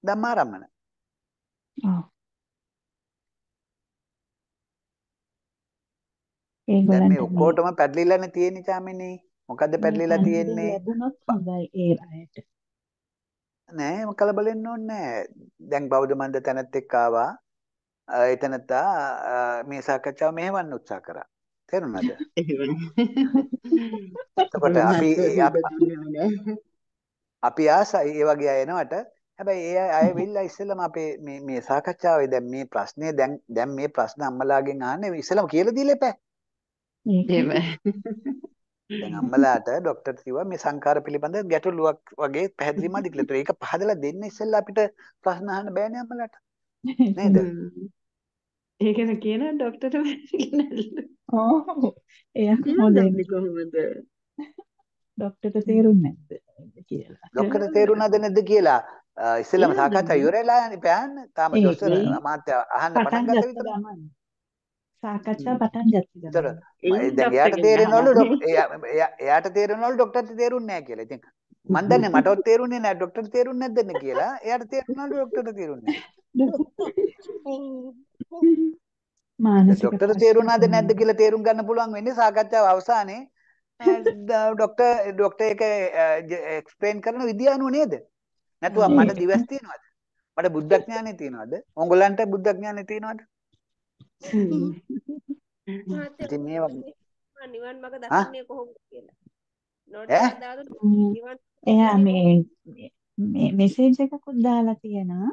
ධම්මාරම්මන. ඒගොල්ලන් මේ ඔක්කොටම පැටලිලානේ තියෙන්නේ චාමිනේ. මොකද්ද පැටලිලා තියෙන්නේ? ලැබුණොත් හොඳයි ඒ අයට. නෑ කලබලෙන්න ඕනේ නෑ. දැන් බෞද්ධ මන්ද තැනත් එක්ක ආවා. එතනත්තා මේ සාකච්ඡාව මෙහෙවන්න උත්සා කරා. තේරුණාද? එතකොට අපි අපි ආසයි ඒ වගේ අය එනවට හැබැයි ඒ අය ඇවිල්ලා ඉස්සෙල්ලම අපේ මේ මේ සාකච්ඡාවේ දැන් මේ ප්‍රශ්නේ දැන් දැන් මේ ප්‍රශ්න අම්මලාගෙන් අහන්නේ ඉස්සෙල්ලම කියලා දීලා එපා. එහෙම. දැන් අම්මලාට ડોක්ටර් කිව්වා මේ සංකාර පිළිබඳ ගැටලුවක් වගේ පැහැදිලිම අධිකලතර. ඒක පහදලා දෙන්න ඉස්සෙල්ලා අපිට ප්‍රශ්න අහන්න බෑනේ අම්මලාට. නේද? ඒකන කියන ડોක්ටර් කෙනෙක්ලු. ඔව්. එයා හොඳයි කොහොමද? ડોක්ටර්ට තේරුන්නේ නැද්ද කියලා. ડોක්ටර්ට තේරුණාද නැද්ද කියලා ඉස්සෙල්ලම සාකච්ඡා ඉවරලානේ පෑන්න. තාම දොස්තර මාත්‍ය අහන්න පටන් ගත්තා විතරයි. සාකච්ඡා පටන් ගත්තා. ඒතර එයාට තේරෙනවලු එයාට තේරෙනවලු ડોක්ටර්ට තේරුන්නේ නැහැ කියලා. ඉතින් මන් දන්නේ මටවත් තේරුන්නේ නැහැ ડોක්ටර් තේරුන්නේ නැද්ද කියලා. එයාට තේරුණාලු ડોක්ටර් තේරුන්නේ නැහැ. මානසික ડોක්ටර් තේරුණාද නැද්ද කියලා තේරුම් ගන්න පුළුවන් වෙන්නේ සාකච්ඡාව අවසානයේ. ડોක්ටර් ડોක්ටර් එක එක්ස්ප්ලেইন කරන විදිය අනුව නේද? නැතුව මට දිවස් තියනවාද? මට බුද්ධ ඥානෙ තියනවාද? ඕගොල්ලන්ට බුද්ධ ඥානෙ තියනවාද? ඉතින් මේ වගේ නිවන් මඟ දකින්නේ කොහොමද කියලා. නොඩ දාලා නිවන් එයා මේ මේ මෙසේජ් එකකුත් දාලා තියෙනවා.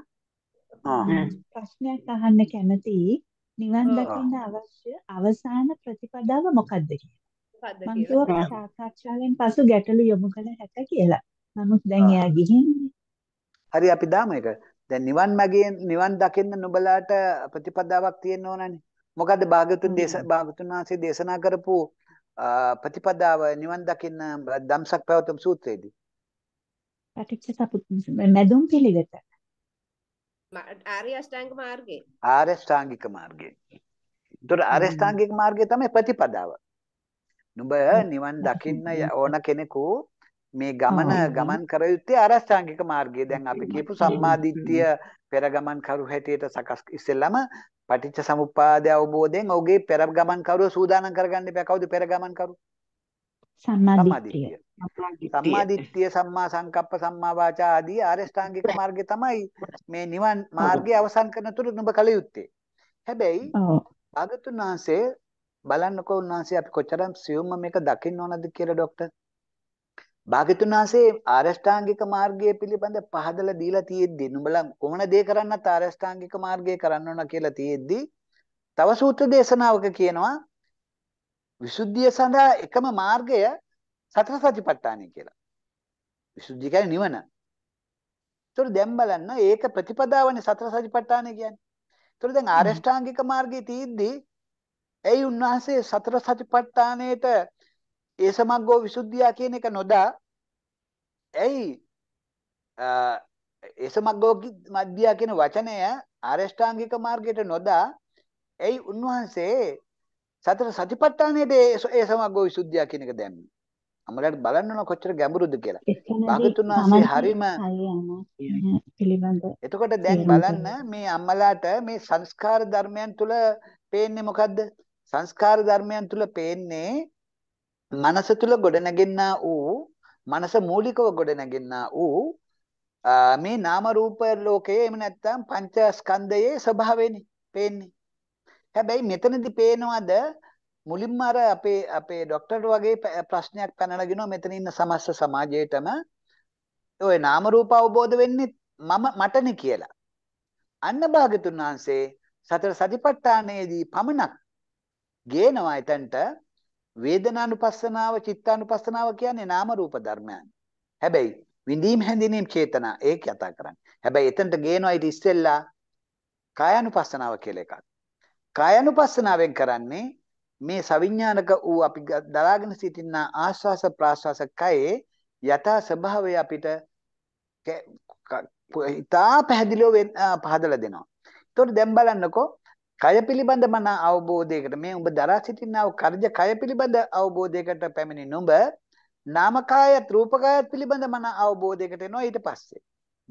ප්‍රශ්නයක් අහන්න කැමතියි. නිවන් දකින්න අවශ්‍ය අවසාන ප්‍රතිපදාව මොකක්ද කියලා. මම කිව්වා සාකච්ඡාවෙන් පසු ගැටලු යොමු කළ හැක කියලා. නමුත් දැන් එයා ගිහින් හරි අපි දාමු ඒක. දැන් නිවන් මාගේ නිවන් දකින්න නුඹලාට ප්‍රතිපදාවක් තියෙන්න ඕනනේ. මොකද භාගතුන් දේශ භාගතුන් වහන්සේ දේශනා කරපු ප්‍රතිපදාව නිවන් දකින්න ධම්සක් පැවතුම් සූත්‍රයේදී පටිච්ච සමුප්පාද මැදුම් පිළිවෙත. ආර්ය අෂ්ටාංගික මාර්ගය. ආර්ය අෂ්ටාංගික මාර්ගය. ඒතර ආර්ය අෂ්ටාංගික මාර්ගය තමයි ප්‍රතිපදාව. නුඹ නිවන් දකින්න ඕන කෙනෙකු මේ ගමන ගමන් කර යුත්තේ ආරෂ්ඨාංගික මාර්ගයේ දැන් අපි කියපු සම්මාදිට්ඨිය පෙර ගමන් කරු හැටියට සකස් ඉස්සෙල්ලම පටිච්ච සමුප්පාදය අවබෝධයෙන් ඔහුගේ පෙර ගමන් කරුව සූදානම් කරගන්න එපා කවුද පෙර ගමන් කරුව සම්මාදිට්ඨිය. සම්මාදිට්ඨිය සම්මා සංකප්ප සම්මා වාචා ආදී ආරියෂ්ඨාංගික මාර්ගය තමයි මේ නිවන් මාර්ගය අවසන් කරන තුරු නුඹ කල යුත්තේ. හැබැයි ආගතුන් වහන්සේ බලන්නකෝ උන්වහන්සේ අපි කොච්චරම් සියුම්ම මේක දකින්න ඕනද කියලා ડોක්ටර්. භාගතුන් වහන්සේ ආරියෂ්ඨාංගික මාර්ගය පිළිබඳ පහදලා දීලා තියෙද්දි නුඹලා කොහොමද දේ කරන්නත් ආරියෂ්ඨාංගික මාර්ගය කරන්න ඕන කියලා තියෙද්දි තව සූත්‍ර දේශනාවක කියනවා විසුද්ධිය සඳහා එකම මාර්ගය සතර සතිපට්ඨානය කියලා. විසුද්ධිය කියන්නේ නිවන. ඒතොර දැන් බලන්න ඒක ප්‍රතිපදාවනේ සතර සතිපට්ඨානය කියන්නේ. ඒතොර දැන් ආරෂ්ඨාංගික මාර්ගයේ තීද්දී ඇයි උන්වහන්සේ සතර සතිපට්ඨානයේට ඒ සමග්ගෝ විසුද්ධිය කියන එක නොදා ඇයි ඒ සමග්ගෝ මධ්‍යා කියන වචනය ආරෂ්ඨාංගික මාර්ගයට නොදා ඇයි උන්වහන්සේ සතර සතිපට්ඨානයේදී ඒ සමග්ගෝ විසුද්ධිය කියන එක දැම්මේ. අමලට බලන්න ඕන කොච්චර ගැඹුරුද කියලා. භාගතුන් වහන්සේ හරීම පිළිබඳ. එතකොට දැන් බලන්න මේ අම්මලාට මේ සංස්කාර ධර්මයන් තුල පේන්නේ මොකද්ද? සංස්කාර ධර්මයන් තුල පේන්නේ මනස තුල ගොඩනගෙන්නා වූ මනස මූලිකව ගොඩනගෙන්නා වූ මේ නාම රූප ලෝකයේ එහෙම නැත්නම් පංචස්කන්ධයේ ස්වභාවයනේ පේන්නේ. හැබැයි මෙතනදි පේනවද මුලින්ම අර අපේ අපේ ડોක්ටර් වගේ ප්‍රශ්නයක් පැනලා ගිනවා මෙතන ඉන්න සමස්ත සමාජයටම ඔය නාම රූප අවබෝධ වෙන්නේ මම මටනේ කියලා. අන්න භාගතුන් වහන්සේ සතර සතිපට්ඨානයේදී පමණක් ගේනවා එතනට වේදනානුපස්සනාව චිත්තානුපස්සනාව කියන්නේ නාම රූප ධර්මයන්. හැබැයි විඳීම් හැඳිනීම් චේතනා ඒක යථා කරන්නේ. හැබැයි එතනට ගේනවා ඊට ඉස්සෙල්ලා කායानुපස්සනාව කියලා එකක්. කායනුපස්සනාවෙන් කරන්නේ මේ සවිඥානික වූ අපි දරාගෙන සිටින ආස්වාස ප්‍රාස්වාස කයේ යථා ස්වභාවය අපිට ඉතා පැහැදිලිව පහදලා දෙනවා. ඒතකොට දැන් බලන්නකෝ කය පිළිබඳ මන අවබෝධයකට මේ උඹ දරා සිටිනා වූ කර්ජ කය පිළිබඳ අවබෝධයකට පැමිණි නුඹ නාමකාය රූපකාය පිළිබඳ මන අවබෝධයකට එනවා ඊට පස්සේ.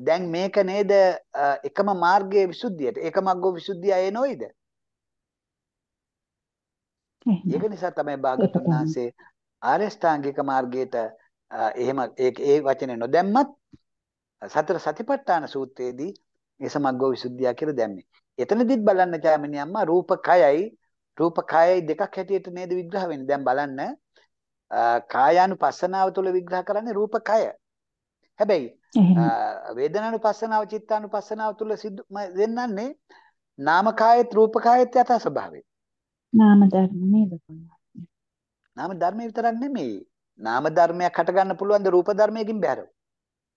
දැන් මේක නේද එකම මාර්ගයේ විසුද්ධියට. ඒකමග්ගෝ විසුද්ධිය අය නොයිද? ඒක නිසා තමයි භාගතුන් වහන්සේ ආරියෂ්ඨාංගික මාර්ගයට එහෙම ඒ ඒ වචනේ නොදැම්මත් සතර සතිපට්ඨාන සූත්‍රයේදී ඒ සමග්ගෝ විසුද්ධිය කියලා දැම්මේ. එතනදිත් බලන්න චාමිනී අම්මා රූපකයයි රූපකයයි දෙකක් හැටියට නේද විග්‍රහ වෙන්නේ. දැන් බලන්න කායානුපස්සනාව තුළ විග්‍රහ කරන්නේ රූපකය. හැබැයි වේදනානුපස්සනාව චිත්තානුපස්සනාව තුළ සිද්ධ වෙන්නන්නේ නාමකායත් රූපකායත් යථා ස්වභාවය. නාම ධර්ම නේද නාම ධර්ම විතරක් නෙමෙයි. නාම ධර්මයක් හට ගන්න පුළුවන්ද රූප ධර්මයකින් බැහැරව?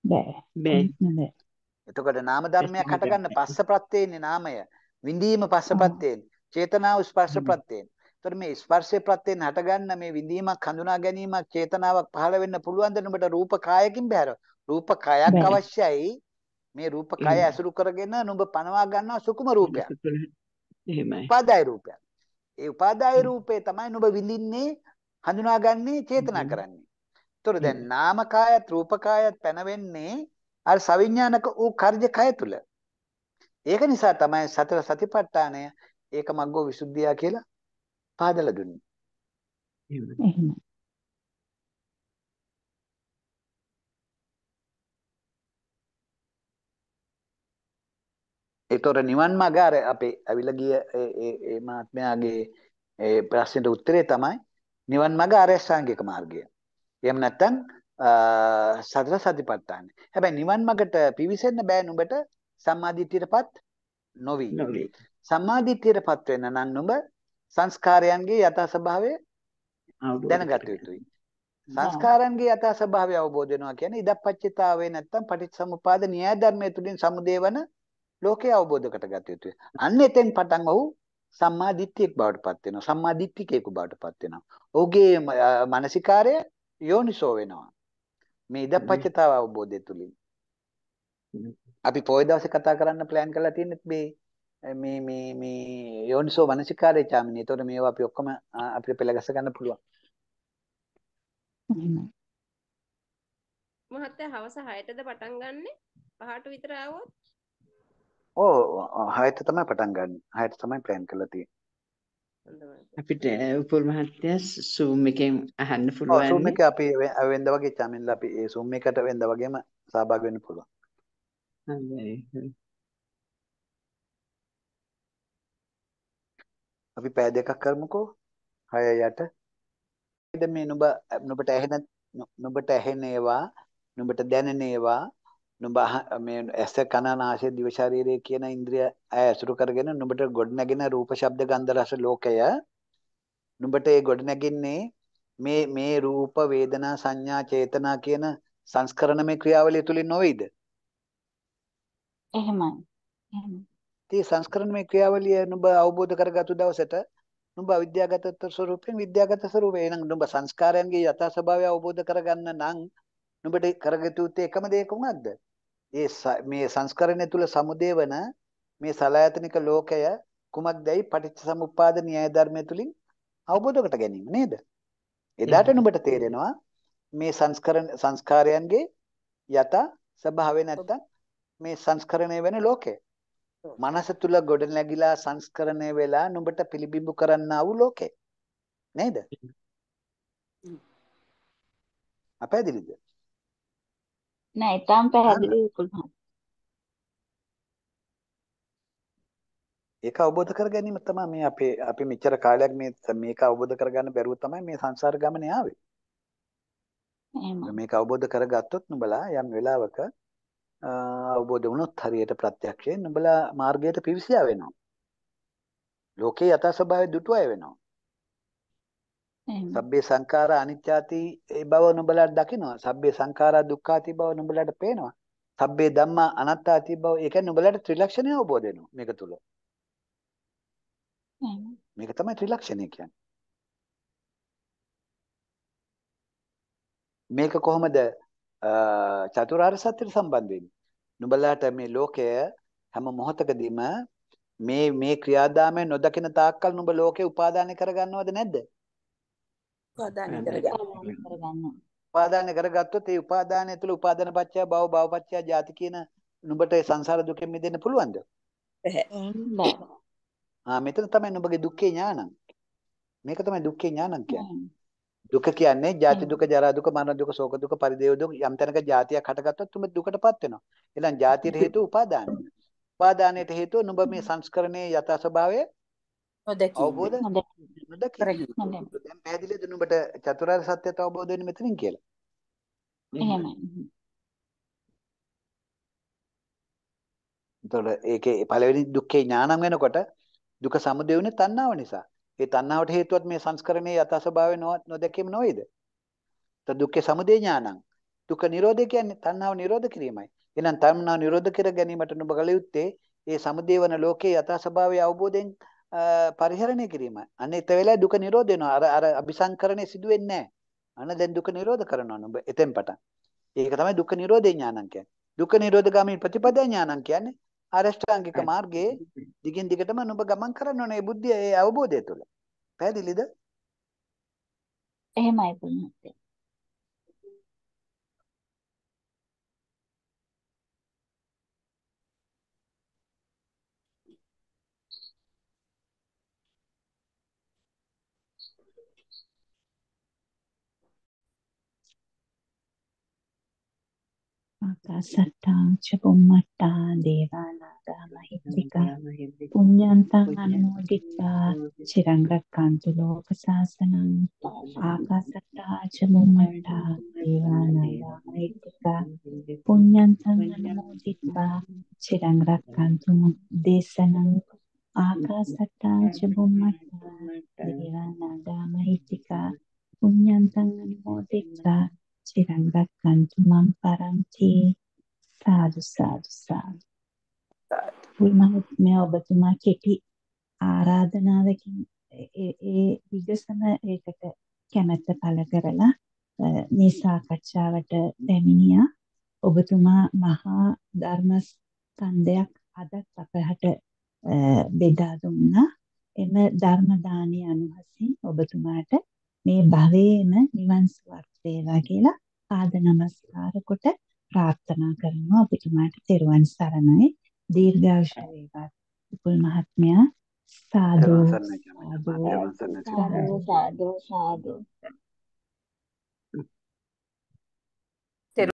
බෑ. බෑ. එතකොට නාම ධර්මයක් හට ගන්න පස්ස ප්‍රත්‍යයෙන් නාමය. විඳීම පස්ස ප්‍රත්‍යයෙන්. චේතනාව ස්පර්ශ ප්‍රත්‍යයෙන්. එතකොට මේ ස්පර්ශ ප්‍රත්‍යයෙන් හට ගන්න මේ විඳීමක් හඳුනා ගැනීමක් චේතනාවක් පහළ වෙන්න පුළුවන්ද නුඹට රූප කායකින් බැහැරව? රූප කයක් අවශ්‍යයි. මේ රූප කය ඇසුරු කරගෙන නුඹ පනවා ගන්නා සුකුම රූපයක්. එහෙමයි. උපාදාය රූපයක්. ඒ උපාදාය රූපේ තමයි නුඹ විඳින්නේ හඳුනාගන්නේ චේතනා කරන්නේ. ඒතොර දැන් නාමකායත් රූපකායත් පැනවෙන්නේ අර සවිඥානික වූ කර්ජකය තුල. ඒක නිසා තමයි සතර සතිපට්ඨානය ඒක මග්ගෝ විසුද්ධිය කියලා පාදලා දුන්නේ. ඒතොර නිවන් මඟ අර අපේ අවිලා ගිය ඒ මාත්මයාගේ ඒ ප්‍රශ්නෙට උත්තරේ තමයි නිවන් මඟ ආර්ය අෂ්ටාංගික මාර්ගය. එහෙම නැත්නම් සතර සතිපට්ඨාන. හැබැයි නිවන් මඟට පිවිසෙන්න බෑ නුඹට සම්මාදිට්ඨියටපත් නොවි. සම්මාදිට්ඨියටපත් වෙන්න නම් නුඹ සංස්කාරයන්ගේ යථා ස්වභාවය දැනගත යුතුයි. සංස්කාරයන්ගේ යථා ස්වභාවය අවබෝධ වෙනවා කියන්නේ ඉදප්පච්චිතාවේ නැත්නම් පටිච්චසමුපාද න්‍යාය ධර්මයේ තුලින් සමුදේවන ලෝකය අවබෝධ කරගත යුතුයි. අන්න එතෙන් පටන් ඔහු සම්මා දිට්ඨියෙක් බවට පත් වෙනවා. සම්මා දිට්ඨිකයෙකු බවට පත් වෙනවා. ඔහුගේ මානසිකාරය යෝනිසෝ වෙනවා. මේ ඉදපච්චතාව අවබෝධය තුලින්. අපි පොය දවසේ කතා කරන්න plan කරලා තියෙන්නේ මේ මේ මේ මේ යෝනිසෝ මානසිකාරය චාමිනී. ඒතකොට මේවා අපි ඔක්කොම අපිට පෙළගස්ස ගන්න පුළුවන්. මහත්තයා හවස 6ටද පටන් ගන්නෙ? 5ට විතර આવොත් ඕ හයත තමයි පටන් ගන්න හයට තමයි ප්ලෑන් කරලා තියෙන්නේ අපිට උපුල් මහත්තයා සූම් එකෙන් අහන්න පුළුවන් සූම් එක අපි වෙන්ද වගේ චමින්ලා අපි ඒ සූම් එකට වෙන්ද වගේම සහභාගී වෙන්න පුළුවන් අපි පෑ දෙකක් කරමුකෝ හය යට මේ නුඹ නුඹට ඇහෙන නුඹට ඇහෙන ඒවා නුඹට දැනෙන ඒවා නුඹ මේ ඇස කන නාසය දිව ශරීරය කියන ඉන්ද්‍රිය අය ඇසුරු කරගෙන නුඹට ගොඩනැගෙන රූප ශබ්ද ගන්ධ රස ලෝකය නුඹට ඒ ගොඩනැගින්නේ මේ මේ රූප වේදනා සංඥා චේතනා කියන සංස්කරණමය ක්‍රියාවලිය තුලින් නොවේද? එහෙමයි. එහෙමයි. ඒ සංස්කරණමය ක්‍රියාවලිය නුඹ අවබෝධ කරගත්තු දවසට නුඹ අවිද්‍යාගත ස්වરૂපයෙන් විද්‍යාගත ස්වરૂපේ නම් නුඹ සංස්කාරයන්ගේ යථා ස්වභාවය අවබෝධ කරගන්න නම් නුඹට කරගත යුත්තේ එකම දේ කොහොමද? ඒ මේ සංස්කරණය තුල සමුදේවන මේ සලායතනික ලෝකය කුමක්දයි පටිච්චසමුප්පාද න්‍යාය ධර්මය තුලින් අවබෝධකට ගැනීම නේද? එදාට නුඹට තේරෙනවා මේ සංස්කරණ සංස්කාරයන්ගේ යත ස්වභාවය නැත්තම් මේ සංස්කරණය වෙන ලෝකය. මනස තුල ගොඩ නැගිලා සංස්කරණය වෙලා නුඹට පිළිබිඹු කරන්නා වූ ලෝකය. නේද? අපැදිලිද? නෑ ඊටම් පැහැදිලි විකුණා. ඒක අවබෝධ කර ගැනීම තමයි මේ අපේ අපි මෙච්චර කාලයක් මේ මේක අවබෝධ කරගන්න බැරුව තමයි මේ සංසාර ගමනේ ආවේ. එහෙම. මේක අවබෝධ කරගත්තොත් නුඹලා යම් වෙලාවක අවබෝධ වුණොත් හරියට ප්‍රත්‍යක්ෂයෙන් නුඹලා මාර්ගයට පිවිසියා වෙනවා. ලෝකේ යථා ස්වභාවය දුටුවා වෙනවා. සබ්බේ සංඛාරා අනිත්‍යාති ඒ බව නුඹලාට දකිනවා. සබ්බේ සංඛාරා දුක්ඛාති බව නුඹලාට පේනවා. සබ්බේ ධම්මා අනාත්තාති බව ඒ කියන්නේ නුඹලාට ත්‍රිලක්ෂණය අවබෝධ වෙනවා මේක තුල. මේක තමයි ත්‍රිලක්ෂණය කියන්නේ. මේක කොහොමද චතුරාර්ය සත්‍යට සම්බන්ධ වෙන්නේ? නුඹලාට මේ ලෝකය හැම මොහොතකදීම මේ මේ ක්‍රියාදාමය නොදකින තාක්කල් නුඹ ලෝකේ උපාදානය කරගන්නවද නැද්ද? උපාදානය කරගන්න. උපාදානය කරගත්තොත් ඒ උපාදානය තුළ උපාදාන පත්‍ය භව භව පත්‍ය ජාති කියන නුඹට සංසාර දුකෙන් මිදෙන්න පුළුවන්ද? බැහැ. ආ මෙතන තමයි නුඹගේ දුක්ඛේ ඥානං. මේක තමයි දුක්ඛේ ඥානං කියන්නේ. දුක කියන්නේ ජාති දුක ජරා දුක මරණ දුක ශෝක දුක පරිදේව දුක යම් තැනක ජාතියක් හටගත්තොත් තුඹ දුකටපත් වෙනවා. එහෙනම් ජාතියට හේතු උපාදානයි. උපාදානයට හේතුව නුඹ මේ සංස්කරණයේ යථා ස්වභාවය අවබෝධ දැන් පැහැදිලිද නුඹට චතුරාර්ය සත්‍යය අවබෝධ වෙන්නේ මෙතනින් කියලා. එහෙමයි. එතකොට ඒකේ පළවෙනි දුක්ඛේ ඥානම වෙනකොට දුක සමුදය වෙන්නේ තණ්හාව නිසා. ඒ තණ්හාවට හේතුවත් මේ සංස්කරණයේ යථා ස්වභාවය නොදැකීම නොවේද? එතකොට දුක්ඛේ සමුදය ඥානං දුක නිරෝධය කියන්නේ තණ්හාව නිරෝධ කිරීමයි. එහෙනම් තණ්හාව නිරෝධ කර ගැනීමට නුඹ කල යුත්තේ ඒ සමුදේවන ලෝකයේ යථා ස්වභාවය අවබෝධයෙන් පරිහරණය කිරීම. අන්න එත වෙලාවේ දුක නිරෝධ වෙනවා. අර අර අபிසංකරණය සිදු වෙන්නේ නැහැ. අන්න දැන් දුක නිරෝධ කරනවා නුඹ එතෙන් පටන්. ඒක තමයි දුක නිරෝධේ ඥානං කියන්නේ. දුක නිරෝධගාමී ප්‍රතිපදා ඥානං කියන්නේ ආරෂ්ඨාංගික මාර්ගයේ දිගින් දිගටම නුඹ ගමන් කරන්න ඕනේ මේ බුද්ධිය ඒ අවබෝධය තුළ. පැහැදිලිද? එහෙමයි පුණ්‍යත්. आकाशट्टाञ्च बुम्मट्टा देवानागा महित्रिका पुण्यन्तान्मोदिता चिरङ्गकान्ति लोकशासनम् आकाशट्टा च बुम्मट्टा देवानागा महित्रिका पुण्यन्तान्मोदिता चिरङ्गकान्ति मुद्देशनम् आकाशट्टा च बुम्मट्टा देवानागा महित्रिका पुण्यन्तान्मोदिता චිරන් රැක්කන්තු මං පරන්ති සාදු සාදු සාදු පුල්මහත් මේ ඔබතුමා කෙටි ආරාධනාවකින් ඒ විගසම ඒකට කැමැත්ත පළ කරලා මේ සාකච්ඡාවට දැමිනියා ඔබතුමා මහා ධර්ම ස්කන්ධයක් අදත් අපහට බෙදා දුන්නා එම ධර්ම දානය අනුහසින් ඔබතුමාට මේ භවයේම නිවන් සුවත් වේවා කියලා පාද නමස්කාර කොට ප්‍රාර්ථනා කරනවා ඔබතුමාට තෙරුවන් සරණයි දීර්ඝායුෂ වේවා උපුල් මහත්මයා සාදු සාදු සාදු සාදු